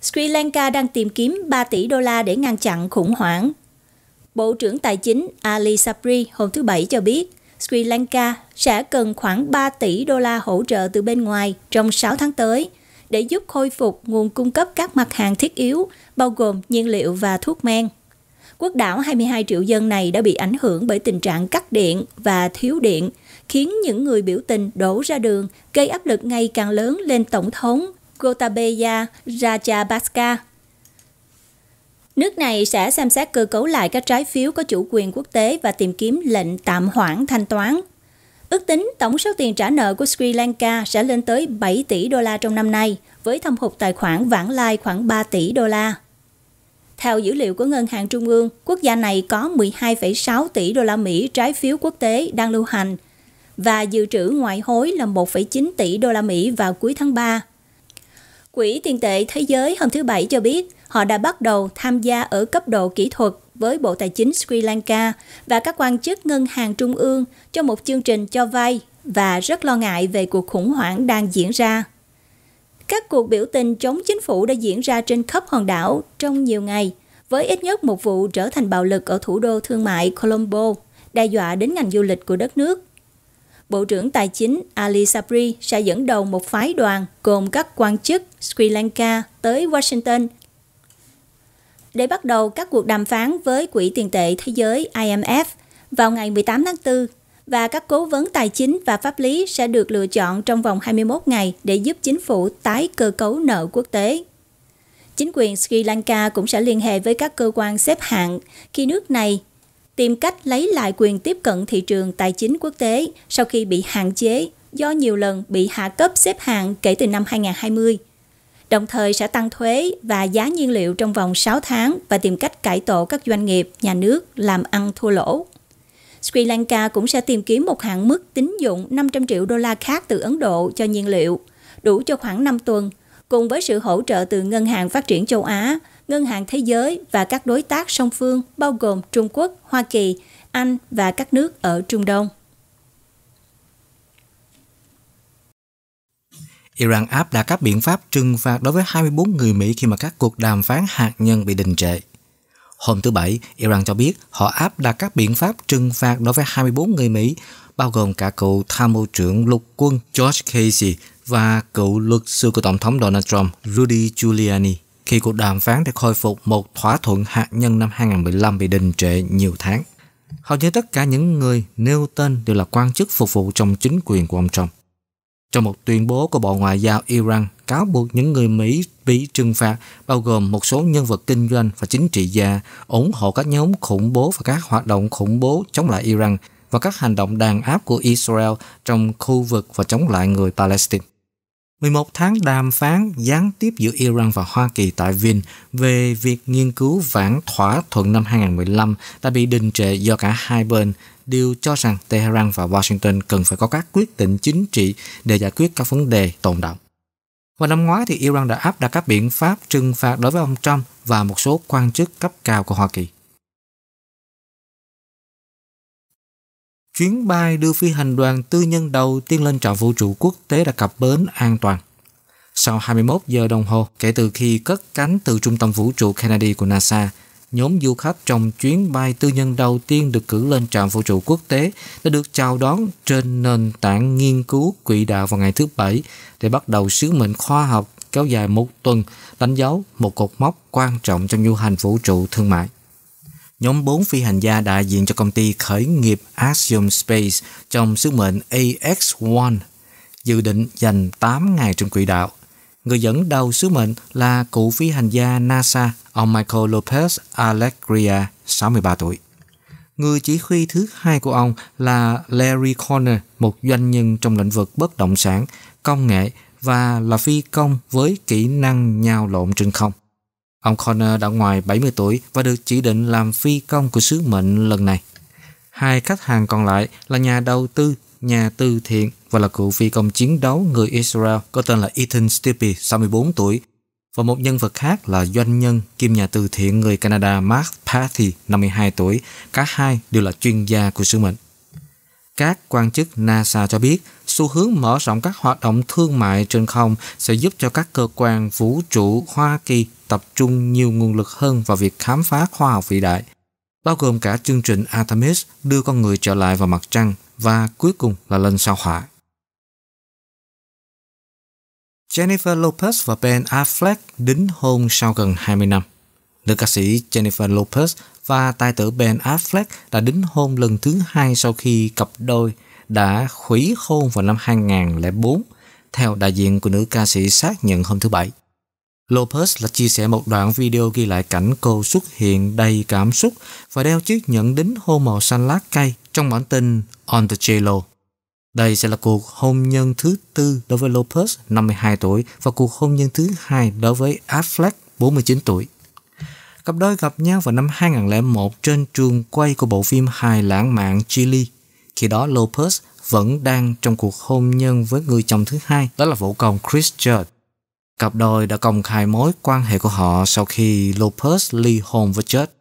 Sri Lanka đang tìm kiếm 3 tỷ đô la để ngăn chặn khủng hoảng. Bộ trưởng Tài chính Ali Sabri hôm thứ Bảy cho biết, Sri Lanka sẽ cần khoảng 3 tỷ đô la hỗ trợ từ bên ngoài trong 6 tháng tới để giúp khôi phục nguồn cung cấp các mặt hàng thiết yếu, bao gồm nhiên liệu và thuốc men. Quốc đảo 22 triệu dân này đã bị ảnh hưởng bởi tình trạng cắt điện và thiếu điện, khiến những người biểu tình đổ ra đường, gây áp lực ngày càng lớn lên Tổng thống Gotabaya Rajapaksa. Nước này sẽ xem xét cơ cấu lại các trái phiếu có chủ quyền quốc tế và tìm kiếm lệnh tạm hoãn thanh toán. Ước tính tổng số tiền trả nợ của Sri Lanka sẽ lên tới 7 tỷ đô la trong năm nay, với thâm hụt tài khoản vãng lai khoảng 3 tỷ đô la. Theo dữ liệu của Ngân hàng Trung ương, quốc gia này có 12,6 tỷ đô la Mỹ trái phiếu quốc tế đang lưu hành và dự trữ ngoại hối là 1,9 tỷ đô la Mỹ vào cuối tháng 3. Quỹ tiền tệ thế giới hôm thứ Bảy cho biết họ đã bắt đầu tham gia ở cấp độ kỹ thuật với Bộ Tài chính Sri Lanka và các quan chức ngân hàng trung ương cho một chương trình cho vay và rất lo ngại về cuộc khủng hoảng đang diễn ra. Các cuộc biểu tình chống chính phủ đã diễn ra trên khắp hòn đảo trong nhiều ngày, với ít nhất một vụ trở thành bạo lực ở thủ đô thương mại Colombo, đe dọa đến ngành du lịch của đất nước. Bộ trưởng Tài chính Ali Sabri sẽ dẫn đầu một phái đoàn gồm các quan chức Sri Lanka tới Washington để bắt đầu các cuộc đàm phán với Quỹ tiền tệ thế giới IMF vào ngày 18 tháng 4 và các cố vấn tài chính và pháp lý sẽ được lựa chọn trong vòng 21 ngày để giúp chính phủ tái cơ cấu nợ quốc tế. Chính quyền Sri Lanka cũng sẽ liên hệ với các cơ quan xếp hạng khi nước này tìm cách lấy lại quyền tiếp cận thị trường tài chính quốc tế sau khi bị hạn chế do nhiều lần bị hạ cấp xếp hạng kể từ năm 2020. Đồng thời sẽ tăng thuế và giá nhiên liệu trong vòng 6 tháng và tìm cách cải tổ các doanh nghiệp, nhà nước làm ăn thua lỗ. Sri Lanka cũng sẽ tìm kiếm một hạn mức tín dụng 500 triệu đô la khác từ Ấn Độ cho nhiên liệu, đủ cho khoảng 5 tuần, cùng với sự hỗ trợ từ Ngân hàng Phát triển Châu Á, Ngân hàng Thế giới và các đối tác song phương bao gồm Trung Quốc, Hoa Kỳ, Anh và các nước ở Trung Đông. Iran áp đặt các biện pháp trừng phạt đối với 24 người Mỹ khi mà các cuộc đàm phán hạt nhân bị đình trệ. Hôm thứ Bảy, Iran cho biết họ áp đặt các biện pháp trừng phạt đối với 24 người Mỹ, bao gồm cả cựu tham mưu trưởng lục quân George Casey và cựu luật sư của Tổng thống Donald Trump Rudy Giuliani khi cuộc đàm phán để khôi phục một thỏa thuận hạt nhân năm 2015 bị đình trệ nhiều tháng. Hầu như tất cả những người nêu tên đều là quan chức phục vụ trong chính quyền của ông Trump. Trong một tuyên bố của Bộ Ngoại giao Iran cáo buộc những người Mỹ bị trừng phạt bao gồm một số nhân vật kinh doanh và chính trị gia ủng hộ các nhóm khủng bố và các hoạt động khủng bố chống lại Iran và các hành động đàn áp của Israel trong khu vực và chống lại người Palestine. 11 tháng đàm phán gián tiếp giữa Iran và Hoa Kỳ tại Vinh về việc nghiên cứu vãn thỏa thuận năm 2015 đã bị đình trệ do cả hai bên đều cho rằng Tehran và Washington cần phải có các quyết định chính trị để giải quyết các vấn đề tồn động. Vào năm ngoái thì Iran đã áp đặt các biện pháp trừng phạt đối với ông Trump và một số quan chức cấp cao của Hoa Kỳ. chuyến bay đưa phi hành đoàn tư nhân đầu tiên lên trạm vũ trụ quốc tế đã cập bến an toàn. Sau 21 giờ đồng hồ kể từ khi cất cánh từ trung tâm vũ trụ Kennedy của NASA, nhóm du khách trong chuyến bay tư nhân đầu tiên được cử lên trạm vũ trụ quốc tế đã được chào đón trên nền tảng nghiên cứu quỹ đạo vào ngày thứ Bảy để bắt đầu sứ mệnh khoa học kéo dài một tuần đánh dấu một cột mốc quan trọng trong du hành vũ trụ thương mại nhóm 4 phi hành gia đại diện cho công ty khởi nghiệp Axiom Space trong sứ mệnh AX-1 dự định dành 8 ngày trên quỹ đạo. Người dẫn đầu sứ mệnh là cựu phi hành gia NASA ông Michael Lopez Alegria, 63 tuổi. Người chỉ huy thứ hai của ông là Larry Corner, một doanh nhân trong lĩnh vực bất động sản, công nghệ và là phi công với kỹ năng nhào lộn trên không. Ông Connor đã ngoài 70 tuổi và được chỉ định làm phi công của sứ mệnh lần này. Hai khách hàng còn lại là nhà đầu tư, nhà từ thiện và là cựu phi công chiến đấu người Israel có tên là Ethan Stippy, 64 tuổi, và một nhân vật khác là doanh nhân kiêm nhà từ thiện người Canada Mark Pathy, 52 tuổi. Cả hai đều là chuyên gia của sứ mệnh. Các quan chức NASA cho biết xu hướng mở rộng các hoạt động thương mại trên không sẽ giúp cho các cơ quan vũ trụ Hoa Kỳ tập trung nhiều nguồn lực hơn vào việc khám phá khoa học vĩ đại, bao gồm cả chương trình Artemis đưa con người trở lại vào mặt trăng và cuối cùng là lên sao hỏa. Jennifer Lopez và Ben Affleck đính hôn sau gần 20 năm. Nữ ca sĩ Jennifer Lopez và tài tử Ben Affleck đã đính hôn lần thứ hai sau khi cặp đôi đã hủy hôn vào năm 2004, theo đại diện của nữ ca sĩ xác nhận hôm thứ Bảy. Lopez là chia sẻ một đoạn video ghi lại cảnh cô xuất hiện đầy cảm xúc và đeo chiếc nhẫn đính hôn màu xanh lá cây trong bản tin On the Jello. Đây sẽ là cuộc hôn nhân thứ tư đối với Lopez, 52 tuổi, và cuộc hôn nhân thứ hai đối với Affleck, 49 tuổi. Cặp đôi gặp nhau vào năm 2001 trên trường quay của bộ phim hài lãng mạn Chili. Khi đó Lopez vẫn đang trong cuộc hôn nhân với người chồng thứ hai, đó là vũ công Chris Judd. Cặp đôi đã công khai mối quan hệ của họ sau khi Lopez ly hôn với chết.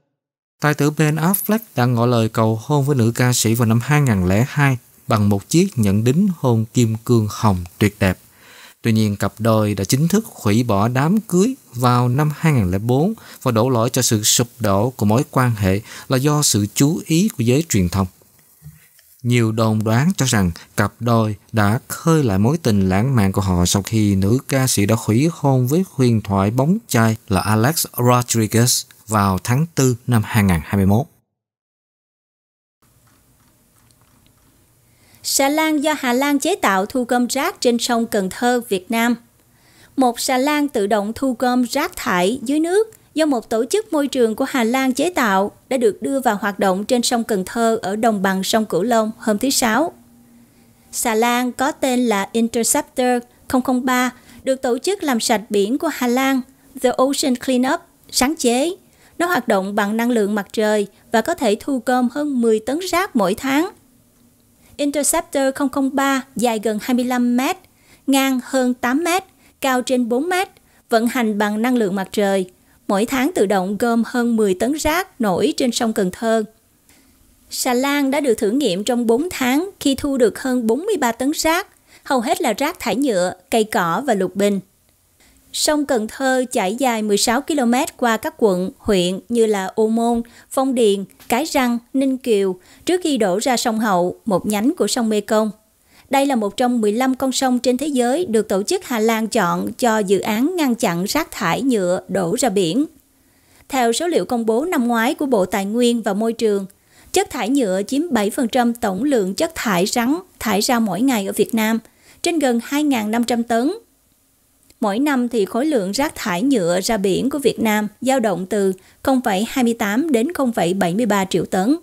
Tài tử Ben Affleck đã ngỏ lời cầu hôn với nữ ca sĩ vào năm 2002 bằng một chiếc nhẫn đính hôn kim cương hồng tuyệt đẹp. Tuy nhiên, cặp đôi đã chính thức hủy bỏ đám cưới vào năm 2004 và đổ lỗi cho sự sụp đổ của mối quan hệ là do sự chú ý của giới truyền thông. Nhiều đồn đoán cho rằng cặp đôi đã khơi lại mối tình lãng mạn của họ sau khi nữ ca sĩ đã hủy hôn với huyền thoại bóng chai là Alex Rodriguez vào tháng 4 năm 2021. Xà lan do Hà Lan chế tạo thu gom rác trên sông Cần Thơ, Việt Nam. Một xà lan tự động thu gom rác thải dưới nước – do một tổ chức môi trường của Hà Lan chế tạo đã được đưa vào hoạt động trên sông Cần Thơ ở đồng bằng sông Cửu Long hôm thứ Sáu. Xà lan có tên là Interceptor 003 được tổ chức làm sạch biển của Hà Lan, The Ocean Cleanup, sáng chế. Nó hoạt động bằng năng lượng mặt trời và có thể thu gom hơn 10 tấn rác mỗi tháng. Interceptor 003 dài gần 25 mét, ngang hơn 8 mét, cao trên 4 mét, vận hành bằng năng lượng mặt trời – mỗi tháng tự động gom hơn 10 tấn rác nổi trên sông Cần Thơ. Xà lan đã được thử nghiệm trong 4 tháng khi thu được hơn 43 tấn rác, hầu hết là rác thải nhựa, cây cỏ và lục bình. Sông Cần Thơ chảy dài 16 km qua các quận, huyện như là Ô Môn, Phong Điền, Cái Răng, Ninh Kiều trước khi đổ ra sông Hậu, một nhánh của sông Mê Công. Đây là một trong 15 con sông trên thế giới được tổ chức Hà Lan chọn cho dự án ngăn chặn rác thải nhựa đổ ra biển. Theo số liệu công bố năm ngoái của Bộ Tài nguyên và Môi trường, chất thải nhựa chiếm 7% tổng lượng chất thải rắn thải ra mỗi ngày ở Việt Nam, trên gần 2.500 tấn. Mỗi năm thì khối lượng rác thải nhựa ra biển của Việt Nam dao động từ 0,28 đến 0,73 triệu tấn.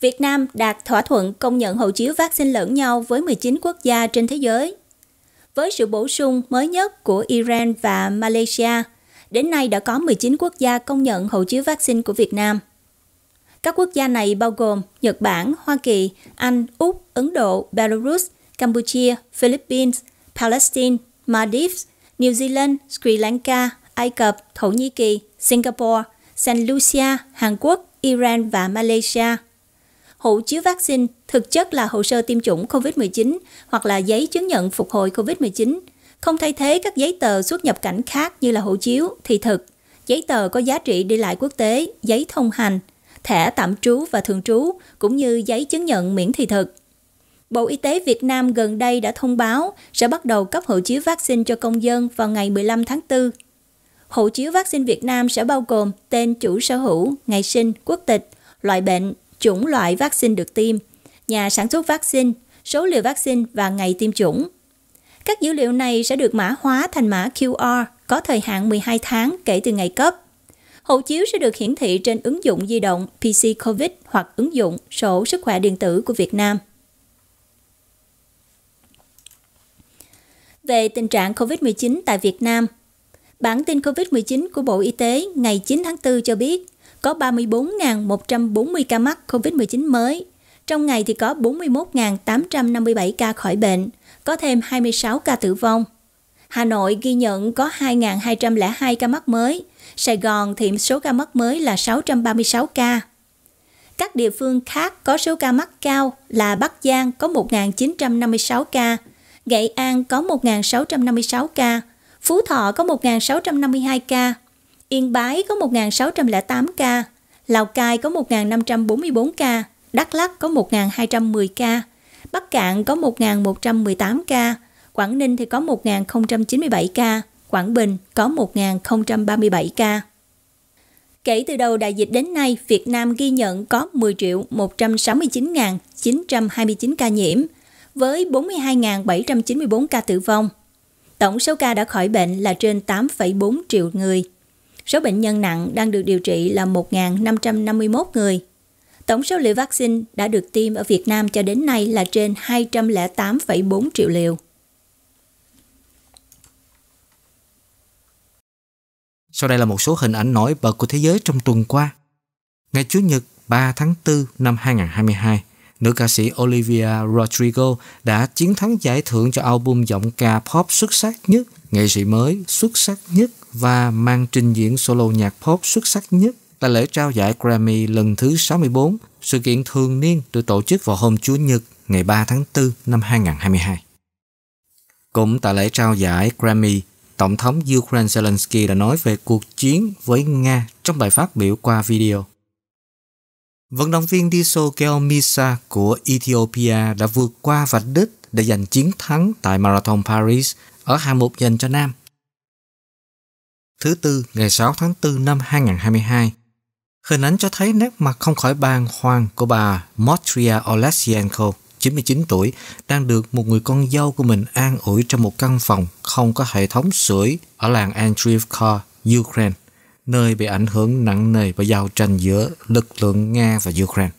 Việt Nam đạt thỏa thuận công nhận hộ chiếu vaccine lẫn nhau với 19 quốc gia trên thế giới. Với sự bổ sung mới nhất của Iran và Malaysia, đến nay đã có 19 quốc gia công nhận hộ chiếu vaccine của Việt Nam. Các quốc gia này bao gồm Nhật Bản, Hoa Kỳ, Anh, Úc, Ấn Độ, Belarus, Campuchia, Philippines, Palestine, Maldives, New Zealand, Sri Lanka, Ai Cập, Thổ Nhĩ Kỳ, Singapore, Saint Lucia, Hàn Quốc, Iran và Malaysia – hộ chiếu vaccine thực chất là hồ sơ tiêm chủng COVID-19 hoặc là giấy chứng nhận phục hồi COVID-19, không thay thế các giấy tờ xuất nhập cảnh khác như là hộ chiếu, thị thực, giấy tờ có giá trị đi lại quốc tế, giấy thông hành, thẻ tạm trú và thường trú, cũng như giấy chứng nhận miễn thị thực. Bộ Y tế Việt Nam gần đây đã thông báo sẽ bắt đầu cấp hộ chiếu vaccine cho công dân vào ngày 15 tháng 4. Hộ chiếu vaccine Việt Nam sẽ bao gồm tên chủ sở hữu, ngày sinh, quốc tịch, loại bệnh, chủng loại vaccine được tiêm, nhà sản xuất vaccine, số liều vaccine và ngày tiêm chủng. Các dữ liệu này sẽ được mã hóa thành mã QR có thời hạn 12 tháng kể từ ngày cấp. Hộ chiếu sẽ được hiển thị trên ứng dụng di động PC COVID hoặc ứng dụng sổ sức khỏe điện tử của Việt Nam. Về tình trạng COVID-19 tại Việt Nam, bản tin COVID-19 của Bộ Y tế ngày 9 tháng 4 cho biết – có 34.140 ca mắc COVID-19 mới. Trong ngày thì có 41.857 ca khỏi bệnh, có thêm 26 ca tử vong. Hà Nội ghi nhận có 2.202 ca mắc mới, Sài Gòn thì số ca mắc mới là 636 ca. Các địa phương khác có số ca mắc cao là Bắc Giang có 1.956 ca, Nghệ An có 1.656 ca, Phú Thọ có 1.652 ca, Yên Bái có 1.608 ca, Lào Cai có 1.544 ca, Đắk Lắk có 1.210 ca, Bắc Cạn có 1.118 ca, Quảng Ninh thì có 1.097 ca, Quảng Bình có 1.037 ca. Kể từ đầu đại dịch đến nay, Việt Nam ghi nhận có 10.169.929 ca nhiễm, với 42.794 ca tử vong. Tổng số ca đã khỏi bệnh là trên 8,4 triệu người. Số bệnh nhân nặng đang được điều trị là 1.551 người. Tổng số liều vaccine đã được tiêm ở Việt Nam cho đến nay là trên 208,4 triệu liều. Sau đây là một số hình ảnh nổi bật của thế giới trong tuần qua. Ngày Chủ nhật 3 tháng 4 năm 2022, nữ ca sĩ Olivia Rodrigo đã chiến thắng giải thưởng cho album giọng ca pop xuất sắc nhất, nghệ sĩ mới xuất sắc nhất và mang trình diễn solo nhạc pop xuất sắc nhất tại lễ trao giải Grammy lần thứ 64, sự kiện thường niên được tổ chức vào hôm Chủ nhật ngày 3 tháng 4 năm 2022. Cũng tại lễ trao giải Grammy, Tổng thống Ukraine Zelensky đã nói về cuộc chiến với Nga trong bài phát biểu qua video. Vận động viên diso xô Keo Misa của Ethiopia đã vượt qua vạch đích để giành chiến thắng tại Marathon Paris ở hạng mục dành cho nam thứ Tư ngày 6 tháng 4 năm 2022. Hình ảnh cho thấy nét mặt không khỏi bàng hoàng của bà Motria Oleksienko, 99 tuổi, đang được một người con dâu của mình an ủi trong một căn phòng không có hệ thống sưởi ở làng Andriivka, Ukraine, nơi bị ảnh hưởng nặng nề bởi giao tranh giữa lực lượng Nga và Ukraine.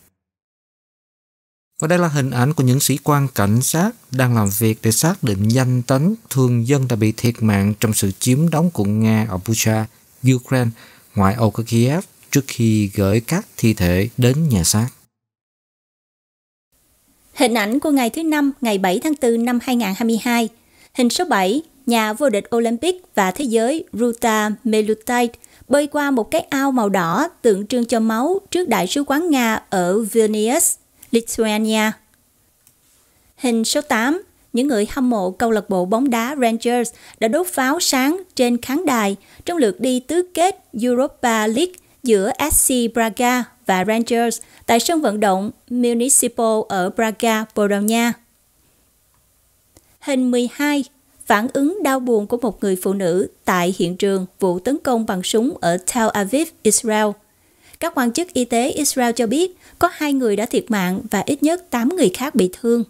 Và đây là hình ảnh của những sĩ quan cảnh sát đang làm việc để xác định danh tính thường dân đã bị thiệt mạng trong sự chiếm đóng của Nga ở Bucha, Ukraine, ngoại ô của Kiev trước khi gửi các thi thể đến nhà xác. Hình ảnh của ngày thứ Năm, ngày 7 tháng 4 năm 2022. Hình số 7, nhà vô địch Olympic và thế giới Ruta Melutite bơi qua một cái ao màu đỏ tượng trưng cho máu trước Đại sứ quán Nga ở Vilnius. Lithuania. Hình số 8, những người hâm mộ câu lạc bộ bóng đá Rangers đã đốt pháo sáng trên khán đài trong lượt đi tứ kết Europa League giữa SC Braga và Rangers tại sân vận động Municipal ở Braga, Bồ Đào Nha. Hình 12. Phản ứng đau buồn của một người phụ nữ tại hiện trường vụ tấn công bằng súng ở Tel Aviv, Israel – các quan chức y tế Israel cho biết có hai người đã thiệt mạng và ít nhất 8 người khác bị thương.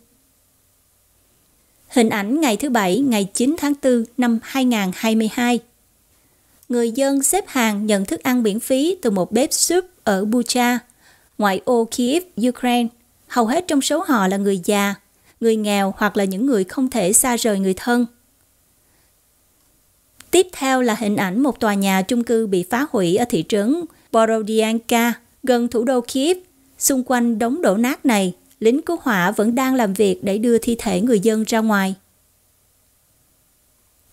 Hình ảnh ngày thứ Bảy, ngày 9 tháng 4 năm 2022. Người dân xếp hàng nhận thức ăn miễn phí từ một bếp súp ở Bucha, ngoại ô Kiev, Ukraine. Hầu hết trong số họ là người già, người nghèo hoặc là những người không thể xa rời người thân. Tiếp theo là hình ảnh một tòa nhà chung cư bị phá hủy ở thị trấn Borodianka, gần thủ đô Kiev. Xung quanh đống đổ nát này, lính cứu hỏa vẫn đang làm việc để đưa thi thể người dân ra ngoài.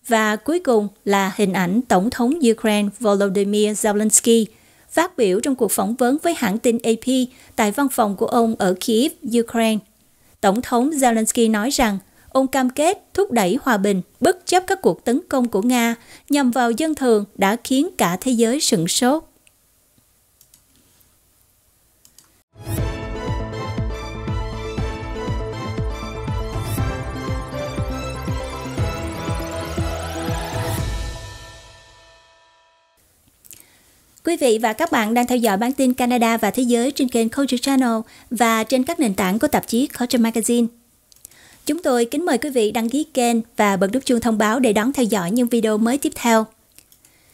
Và cuối cùng là hình ảnh Tổng thống Ukraine Volodymyr Zelensky phát biểu trong cuộc phỏng vấn với hãng tin AP tại văn phòng của ông ở Kiev, Ukraine. Tổng thống Zelensky nói rằng ông cam kết thúc đẩy hòa bình bất chấp các cuộc tấn công của Nga nhằm vào dân thường đã khiến cả thế giới sửng sốt. Quý vị và các bạn đang theo dõi bản tin Canada và Thế giới trên kênh Culture Channel và trên các nền tảng của tạp chí Culture Magazine. Chúng tôi kính mời quý vị đăng ký kênh và bật nút chuông thông báo để đón theo dõi những video mới tiếp theo.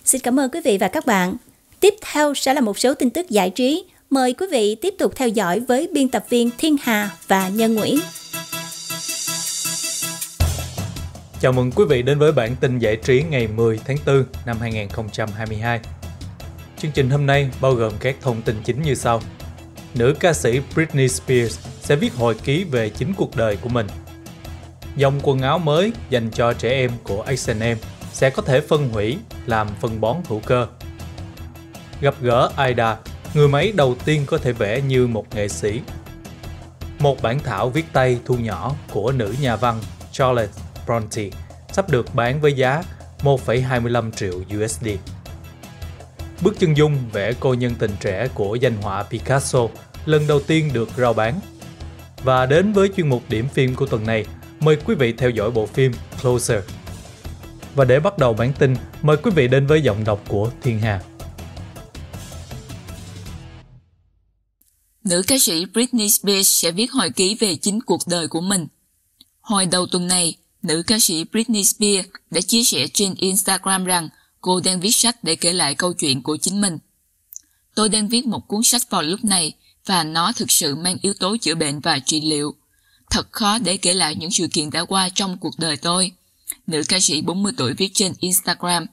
Xin cảm ơn quý vị và các bạn. Tiếp theo sẽ là một số tin tức giải trí. Mời quý vị tiếp tục theo dõi với biên tập viên Thiên Hà và Nhân Nguyễn. Chào mừng quý vị đến với bản tin giải trí ngày 10 tháng 4 năm 2022 chương trình hôm nay bao gồm các thông tin chính như sau. Nữ ca sĩ Britney Spears sẽ viết hồi ký về chính cuộc đời của mình. Dòng quần áo mới dành cho trẻ em của H&M sẽ có thể phân hủy làm phân bón hữu cơ. Gặp gỡ Aida, người máy đầu tiên có thể vẽ như một nghệ sĩ. Một bản thảo viết tay thu nhỏ của nữ nhà văn Charlotte Bronte sắp được bán với giá 1,25 triệu USD. Bức chân dung vẽ cô nhân tình trẻ của danh họa Picasso lần đầu tiên được rao bán. Và đến với chuyên mục điểm phim của tuần này, mời quý vị theo dõi bộ phim Closer. Và để bắt đầu bản tin, mời quý vị đến với giọng đọc của Thiên Hà. Nữ ca sĩ Britney Spears sẽ viết hồi ký về chính cuộc đời của mình. Hồi đầu tuần này, nữ ca sĩ Britney Spears đã chia sẻ trên Instagram rằng Cô đang viết sách để kể lại câu chuyện của chính mình. Tôi đang viết một cuốn sách vào lúc này và nó thực sự mang yếu tố chữa bệnh và trị liệu. Thật khó để kể lại những sự kiện đã qua trong cuộc đời tôi. Nữ ca sĩ 40 tuổi viết trên Instagram.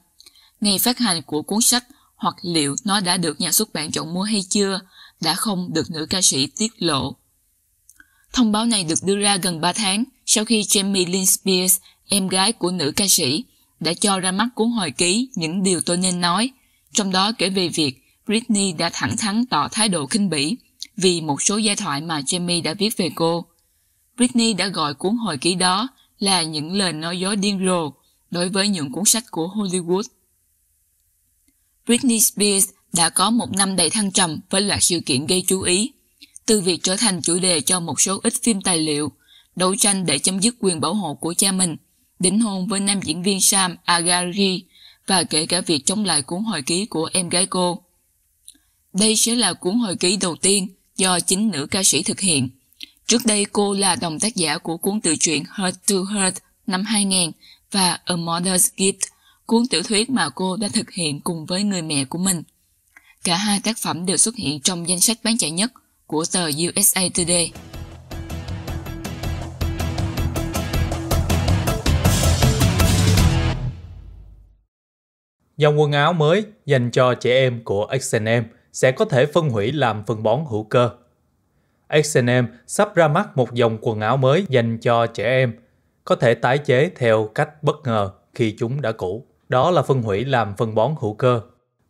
Ngày phát hành của cuốn sách hoặc liệu nó đã được nhà xuất bản chọn mua hay chưa đã không được nữ ca sĩ tiết lộ. Thông báo này được đưa ra gần 3 tháng sau khi Jamie Lynn Spears, em gái của nữ ca sĩ, đã cho ra mắt cuốn hồi ký những điều tôi nên nói, trong đó kể về việc Britney đã thẳng thắn tỏ thái độ khinh bỉ vì một số giai thoại mà Jamie đã viết về cô. Britney đã gọi cuốn hồi ký đó là những lời nói dối điên rồ đối với những cuốn sách của Hollywood. Britney Spears đã có một năm đầy thăng trầm với loạt sự kiện gây chú ý, từ việc trở thành chủ đề cho một số ít phim tài liệu, đấu tranh để chấm dứt quyền bảo hộ của cha mình đính hôn với nam diễn viên Sam Agari và kể cả việc chống lại cuốn hồi ký của em gái cô. Đây sẽ là cuốn hồi ký đầu tiên do chính nữ ca sĩ thực hiện. Trước đây cô là đồng tác giả của cuốn tự truyện Heart to Heart năm 2000 và A Mother's Gift, cuốn tiểu thuyết mà cô đã thực hiện cùng với người mẹ của mình. Cả hai tác phẩm đều xuất hiện trong danh sách bán chạy nhất của tờ USA Today. Dòng quần áo mới dành cho trẻ em của H&M sẽ có thể phân hủy làm phân bón hữu cơ. H&M sắp ra mắt một dòng quần áo mới dành cho trẻ em, có thể tái chế theo cách bất ngờ khi chúng đã cũ. Đó là phân hủy làm phân bón hữu cơ.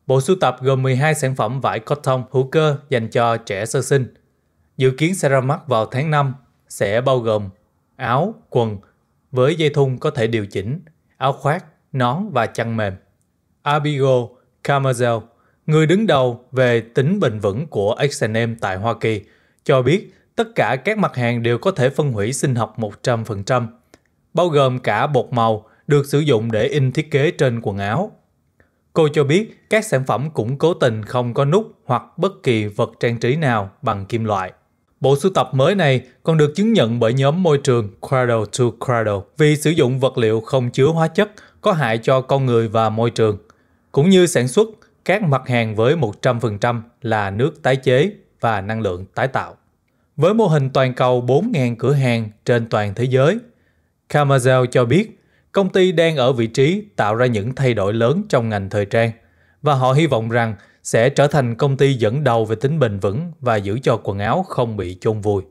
Bộ sưu tập gồm 12 sản phẩm vải cotton hữu cơ dành cho trẻ sơ sinh. Dự kiến sẽ ra mắt vào tháng 5, sẽ bao gồm áo, quần với dây thun có thể điều chỉnh, áo khoác, nón và chăn mềm. Abigail Camarzel, người đứng đầu về tính bền vững của H&M tại Hoa Kỳ, cho biết tất cả các mặt hàng đều có thể phân hủy sinh học 100%, bao gồm cả bột màu được sử dụng để in thiết kế trên quần áo. Cô cho biết các sản phẩm cũng cố tình không có nút hoặc bất kỳ vật trang trí nào bằng kim loại. Bộ sưu tập mới này còn được chứng nhận bởi nhóm môi trường Cradle to Cradle vì sử dụng vật liệu không chứa hóa chất có hại cho con người và môi trường – cũng như sản xuất các mặt hàng với 100% là nước tái chế và năng lượng tái tạo. Với mô hình toàn cầu 4.000 cửa hàng trên toàn thế giới, Camazel cho biết công ty đang ở vị trí tạo ra những thay đổi lớn trong ngành thời trang và họ hy vọng rằng sẽ trở thành công ty dẫn đầu về tính bền vững và giữ cho quần áo không bị chôn vùi.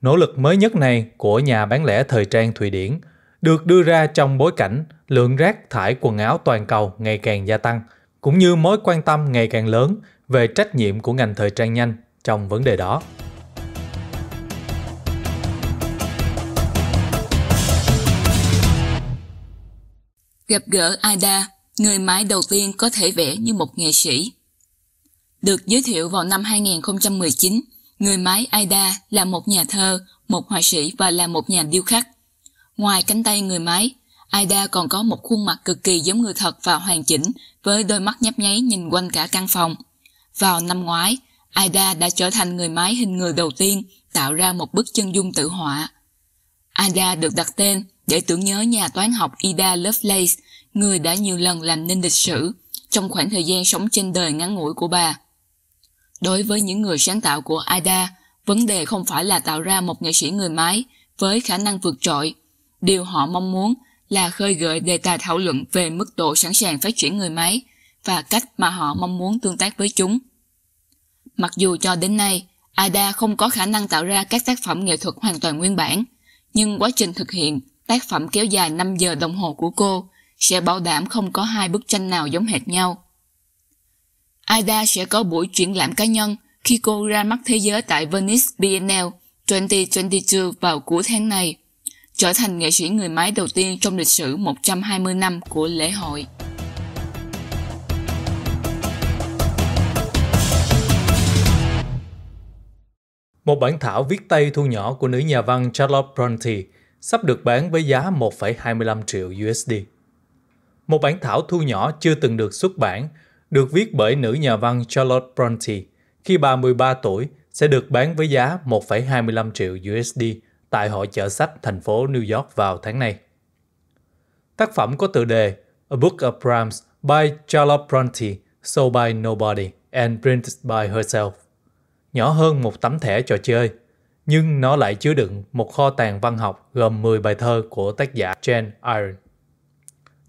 Nỗ lực mới nhất này của nhà bán lẻ thời trang Thụy Điển – được đưa ra trong bối cảnh lượng rác thải quần áo toàn cầu ngày càng gia tăng, cũng như mối quan tâm ngày càng lớn về trách nhiệm của ngành thời trang nhanh trong vấn đề đó. Gặp gỡ Aida, người mãi đầu tiên có thể vẽ như một nghệ sĩ. Được giới thiệu vào năm 2019, người mái Aida là một nhà thơ, một họa sĩ và là một nhà điêu khắc. Ngoài cánh tay người máy, Aida còn có một khuôn mặt cực kỳ giống người thật và hoàn chỉnh, với đôi mắt nhấp nháy nhìn quanh cả căn phòng. Vào năm ngoái, Aida đã trở thành người máy hình người đầu tiên tạo ra một bức chân dung tự họa. Ada được đặt tên để tưởng nhớ nhà toán học Ida Lovelace, người đã nhiều lần làm nên lịch sử trong khoảng thời gian sống trên đời ngắn ngủi của bà. Đối với những người sáng tạo của Ada, vấn đề không phải là tạo ra một nghệ sĩ người máy với khả năng vượt trội, Điều họ mong muốn là khơi gợi đề tài thảo luận về mức độ sẵn sàng phát triển người máy và cách mà họ mong muốn tương tác với chúng. Mặc dù cho đến nay, Ada không có khả năng tạo ra các tác phẩm nghệ thuật hoàn toàn nguyên bản, nhưng quá trình thực hiện tác phẩm kéo dài 5 giờ đồng hồ của cô sẽ bảo đảm không có hai bức tranh nào giống hệt nhau. Ada sẽ có buổi triển lãm cá nhân khi cô ra mắt thế giới tại Venice Biennale 2022 vào cuối tháng này trở thành nghệ sĩ người máy đầu tiên trong lịch sử 120 năm của lễ hội. Một bản thảo viết tay thu nhỏ của nữ nhà văn Charlotte Bronte sắp được bán với giá 1,25 triệu USD. Một bản thảo thu nhỏ chưa từng được xuất bản, được viết bởi nữ nhà văn Charlotte Bronte khi 33 tuổi sẽ được bán với giá 1,25 triệu USD tại hội chợ sách thành phố New York vào tháng này. Tác phẩm có tựa đề A Book of Rhymes by Charlotte Bronte, Sold by Nobody and Printed by Herself. Nhỏ hơn một tấm thẻ trò chơi, nhưng nó lại chứa đựng một kho tàng văn học gồm 10 bài thơ của tác giả Jane Iron.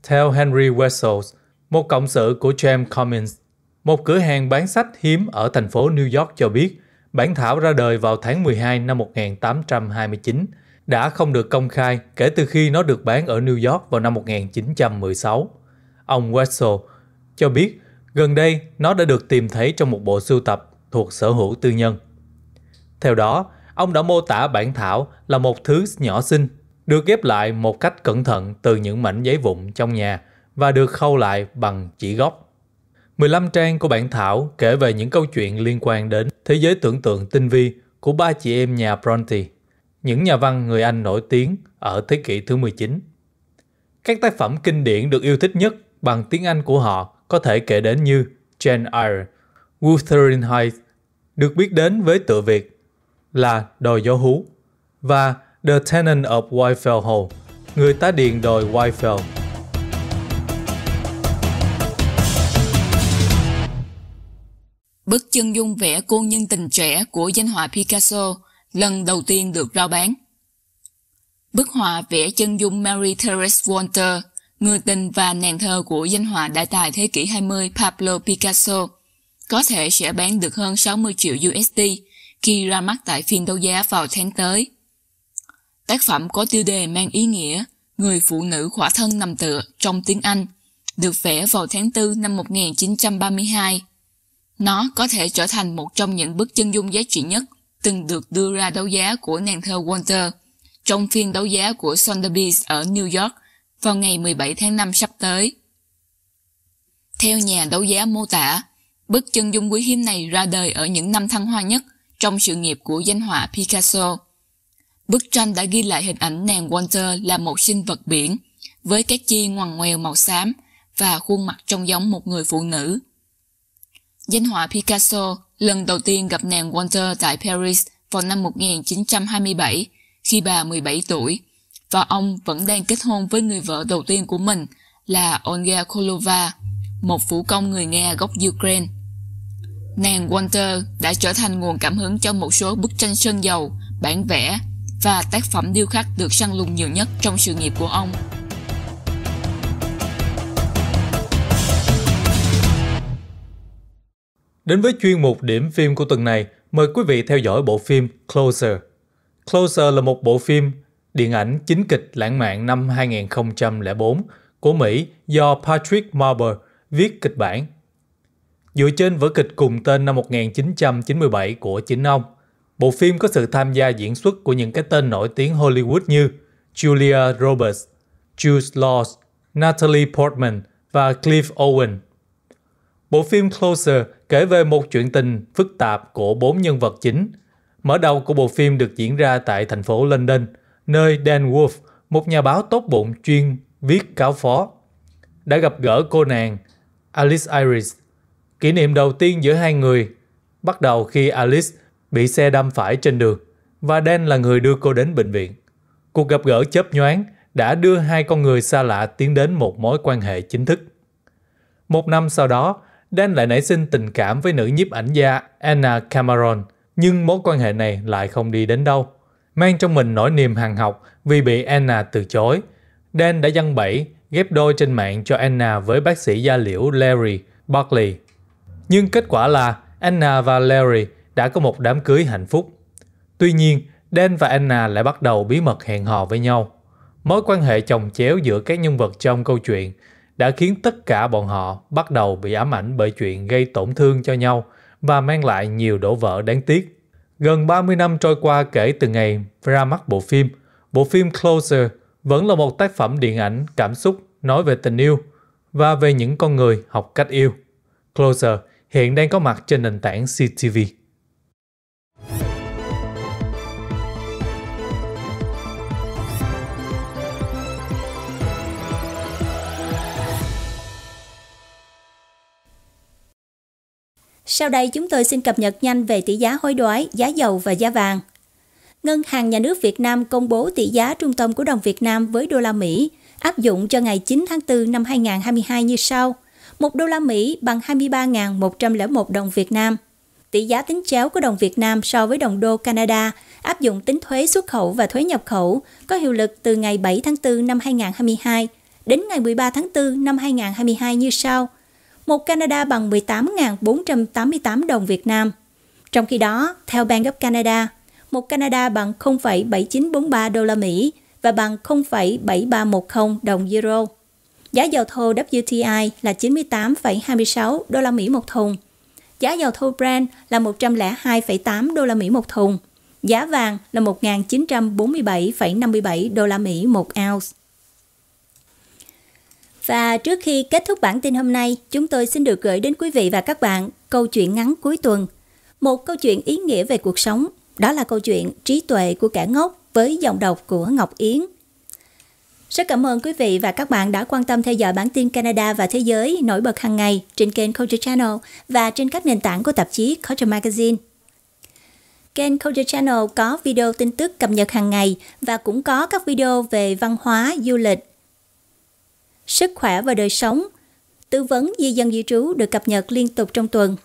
Theo Henry Wessels, một cộng sự của James Cummins, một cửa hàng bán sách hiếm ở thành phố New York cho biết Bản thảo ra đời vào tháng 12 năm 1829, đã không được công khai kể từ khi nó được bán ở New York vào năm 1916. Ông Wessel cho biết gần đây nó đã được tìm thấy trong một bộ sưu tập thuộc sở hữu tư nhân. Theo đó, ông đã mô tả bản thảo là một thứ nhỏ xinh, được ghép lại một cách cẩn thận từ những mảnh giấy vụn trong nhà và được khâu lại bằng chỉ gốc. 15 trang của bản thảo kể về những câu chuyện liên quan đến thế giới tưởng tượng tinh vi của ba chị em nhà Bronte, những nhà văn người Anh nổi tiếng ở thế kỷ thứ 19. Các tác phẩm kinh điển được yêu thích nhất bằng tiếng Anh của họ có thể kể đến như Jane Eyre, Wuthering Heights, được biết đến với tựa Việt là Đồi Gió Hú và The Tenant of Wyfell Hall, người tá điền đồi Wyfell. Bức chân dung vẽ cô nhân tình trẻ của danh họa Picasso lần đầu tiên được rao bán. Bức họa vẽ chân dung Mary Therese Walter, người tình và nàng thơ của danh họa đại tài thế kỷ 20 Pablo Picasso, có thể sẽ bán được hơn 60 triệu USD khi ra mắt tại phiên đấu giá vào tháng tới. Tác phẩm có tiêu đề mang ý nghĩa Người phụ nữ khỏa thân nằm tựa trong tiếng Anh, được vẽ vào tháng 4 năm 1932 nó có thể trở thành một trong những bức chân dung giá trị nhất từng được đưa ra đấu giá của nàng thơ Walter trong phiên đấu giá của Sotheby's ở New York vào ngày 17 tháng 5 sắp tới. Theo nhà đấu giá mô tả, bức chân dung quý hiếm này ra đời ở những năm thăng hoa nhất trong sự nghiệp của danh họa Picasso. Bức tranh đã ghi lại hình ảnh nàng Walter là một sinh vật biển với các chi ngoằn ngoèo màu xám và khuôn mặt trông giống một người phụ nữ. Danh họa Picasso lần đầu tiên gặp nàng Walter tại Paris vào năm 1927 khi bà 17 tuổi và ông vẫn đang kết hôn với người vợ đầu tiên của mình là Olga Kolova, một vũ công người Nga gốc Ukraine. Nàng Walter đã trở thành nguồn cảm hứng cho một số bức tranh sơn dầu, bản vẽ và tác phẩm điêu khắc được săn lùng nhiều nhất trong sự nghiệp của ông. Đến với chuyên mục điểm phim của tuần này, mời quý vị theo dõi bộ phim Closer. Closer là một bộ phim điện ảnh chính kịch lãng mạn năm 2004 của Mỹ do Patrick Marber viết kịch bản. Dựa trên vở kịch cùng tên năm 1997 của chính ông, bộ phim có sự tham gia diễn xuất của những cái tên nổi tiếng Hollywood như Julia Roberts, Jude Law, Natalie Portman và Cliff Owen. Bộ phim Closer kể về một chuyện tình phức tạp của bốn nhân vật chính. Mở đầu của bộ phim được diễn ra tại thành phố London, nơi Dan Wolf, một nhà báo tốt bụng chuyên viết cáo phó, đã gặp gỡ cô nàng Alice Iris. Kỷ niệm đầu tiên giữa hai người bắt đầu khi Alice bị xe đâm phải trên đường và Dan là người đưa cô đến bệnh viện. Cuộc gặp gỡ chớp nhoáng đã đưa hai con người xa lạ tiến đến một mối quan hệ chính thức. Một năm sau đó, Dan lại nảy sinh tình cảm với nữ nhiếp ảnh gia Anna Cameron, nhưng mối quan hệ này lại không đi đến đâu. Mang trong mình nỗi niềm hàng học vì bị Anna từ chối. Dan đã dăng bẫy, ghép đôi trên mạng cho Anna với bác sĩ da liễu Larry Barkley. Nhưng kết quả là Anna và Larry đã có một đám cưới hạnh phúc. Tuy nhiên, Dan và Anna lại bắt đầu bí mật hẹn hò với nhau. Mối quan hệ chồng chéo giữa các nhân vật trong câu chuyện đã khiến tất cả bọn họ bắt đầu bị ám ảnh bởi chuyện gây tổn thương cho nhau và mang lại nhiều đổ vỡ đáng tiếc. Gần 30 năm trôi qua kể từ ngày ra mắt bộ phim, bộ phim Closer vẫn là một tác phẩm điện ảnh cảm xúc nói về tình yêu và về những con người học cách yêu. Closer hiện đang có mặt trên nền tảng CTV. Sau đây chúng tôi xin cập nhật nhanh về tỷ giá hối đoái, giá dầu và giá vàng. Ngân hàng Nhà nước Việt Nam công bố tỷ giá trung tâm của đồng Việt Nam với đô la Mỹ áp dụng cho ngày 9 tháng 4 năm 2022 như sau. 1 đô la Mỹ bằng 23.101 đồng Việt Nam. Tỷ giá tính chéo của đồng Việt Nam so với đồng đô Canada áp dụng tính thuế xuất khẩu và thuế nhập khẩu có hiệu lực từ ngày 7 tháng 4 năm 2022 đến ngày 13 tháng 4 năm 2022 như sau – 1 Canada bằng 18.488 đồng Việt Nam. Trong khi đó, theo Bank of Canada, 1 Canada bằng 0,7943 đô la Mỹ và bằng 0,7310 đồng euro. Giá dầu thô WTI là 98,26 đô la Mỹ một thùng. Giá dầu thô Brent là 102,8 đô la Mỹ một thùng. Giá vàng là 1.947,57 đô la Mỹ một ounce. Và trước khi kết thúc bản tin hôm nay, chúng tôi xin được gửi đến quý vị và các bạn câu chuyện ngắn cuối tuần. Một câu chuyện ý nghĩa về cuộc sống, đó là câu chuyện trí tuệ của kẻ ngốc với dòng đọc của Ngọc Yến. Rất cảm ơn quý vị và các bạn đã quan tâm theo dõi bản tin Canada và thế giới nổi bật hàng ngày trên kênh Culture Channel và trên các nền tảng của tạp chí Culture Magazine. Kênh Culture Channel có video tin tức cập nhật hàng ngày và cũng có các video về văn hóa, du lịch, sức khỏe và đời sống. Tư vấn di dân di trú được cập nhật liên tục trong tuần.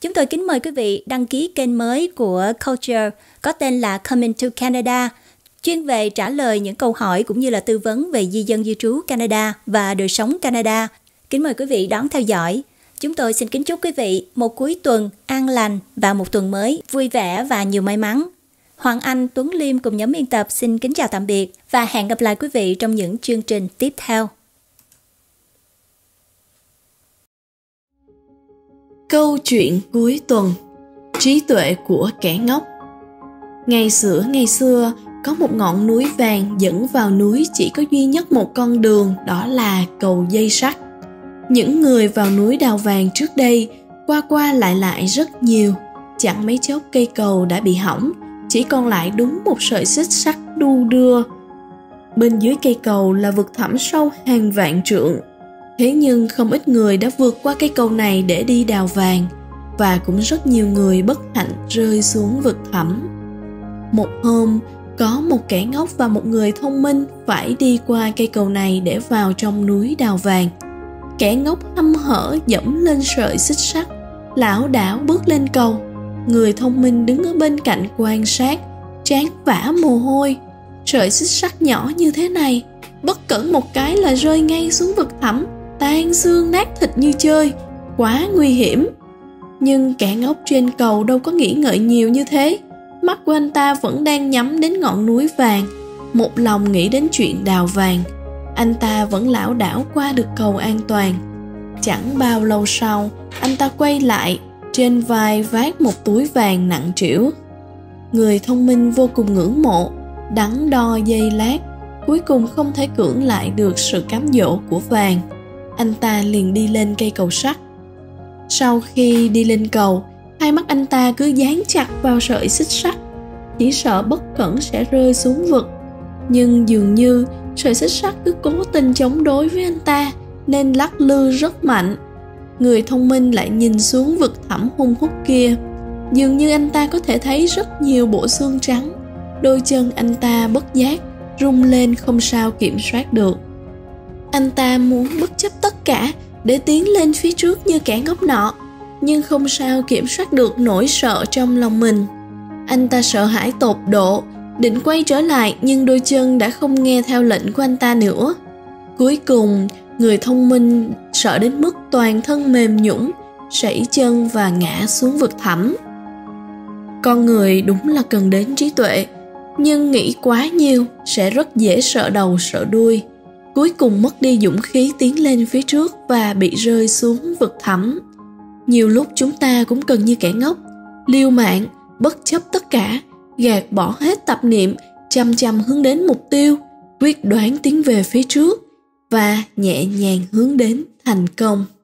Chúng tôi kính mời quý vị đăng ký kênh mới của Culture có tên là Coming to Canada, chuyên về trả lời những câu hỏi cũng như là tư vấn về di dân di trú Canada và đời sống Canada. Kính mời quý vị đón theo dõi. Chúng tôi xin kính chúc quý vị một cuối tuần an lành và một tuần mới vui vẻ và nhiều may mắn. Hoàng Anh, Tuấn Liêm cùng nhóm biên tập xin kính chào tạm biệt và hẹn gặp lại quý vị trong những chương trình tiếp theo. Câu chuyện cuối tuần Trí tuệ của kẻ ngốc Ngày xưa ngày xưa có một ngọn núi vàng dẫn vào núi chỉ có duy nhất một con đường đó là cầu dây sắt. Những người vào núi đào vàng trước đây qua qua lại lại rất nhiều, chẳng mấy chốc cây cầu đã bị hỏng, chỉ còn lại đúng một sợi xích sắt đu đưa. Bên dưới cây cầu là vực thẳm sâu hàng vạn trượng, Thế nhưng không ít người đã vượt qua cây cầu này để đi đào vàng và cũng rất nhiều người bất hạnh rơi xuống vực thẳm. Một hôm, có một kẻ ngốc và một người thông minh phải đi qua cây cầu này để vào trong núi đào vàng. Kẻ ngốc hâm hở dẫm lên sợi xích sắt, lão đảo bước lên cầu. Người thông minh đứng ở bên cạnh quan sát, chán vã mồ hôi. Sợi xích sắt nhỏ như thế này, bất cẩn một cái là rơi ngay xuống vực thẳm tan xương nát thịt như chơi quá nguy hiểm nhưng kẻ ngốc trên cầu đâu có nghĩ ngợi nhiều như thế mắt của anh ta vẫn đang nhắm đến ngọn núi vàng một lòng nghĩ đến chuyện đào vàng anh ta vẫn lảo đảo qua được cầu an toàn chẳng bao lâu sau anh ta quay lại trên vai vác một túi vàng nặng trĩu người thông minh vô cùng ngưỡng mộ đắn đo dây lát cuối cùng không thể cưỡng lại được sự cám dỗ của vàng anh ta liền đi lên cây cầu sắt sau khi đi lên cầu hai mắt anh ta cứ dán chặt vào sợi xích sắt chỉ sợ bất cẩn sẽ rơi xuống vực nhưng dường như sợi xích sắt cứ cố tình chống đối với anh ta nên lắc lư rất mạnh người thông minh lại nhìn xuống vực thẳm hung hút kia dường như anh ta có thể thấy rất nhiều bộ xương trắng đôi chân anh ta bất giác rung lên không sao kiểm soát được anh ta muốn bất chấp tất cả để tiến lên phía trước như kẻ ngốc nọ nhưng không sao kiểm soát được nỗi sợ trong lòng mình anh ta sợ hãi tột độ định quay trở lại nhưng đôi chân đã không nghe theo lệnh của anh ta nữa cuối cùng người thông minh sợ đến mức toàn thân mềm nhũng sẩy chân và ngã xuống vực thẳm con người đúng là cần đến trí tuệ nhưng nghĩ quá nhiều sẽ rất dễ sợ đầu sợ đuôi cuối cùng mất đi dũng khí tiến lên phía trước và bị rơi xuống vực thẳm nhiều lúc chúng ta cũng cần như kẻ ngốc liêu mạng bất chấp tất cả gạt bỏ hết tập niệm chăm chăm hướng đến mục tiêu quyết đoán tiến về phía trước và nhẹ nhàng hướng đến thành công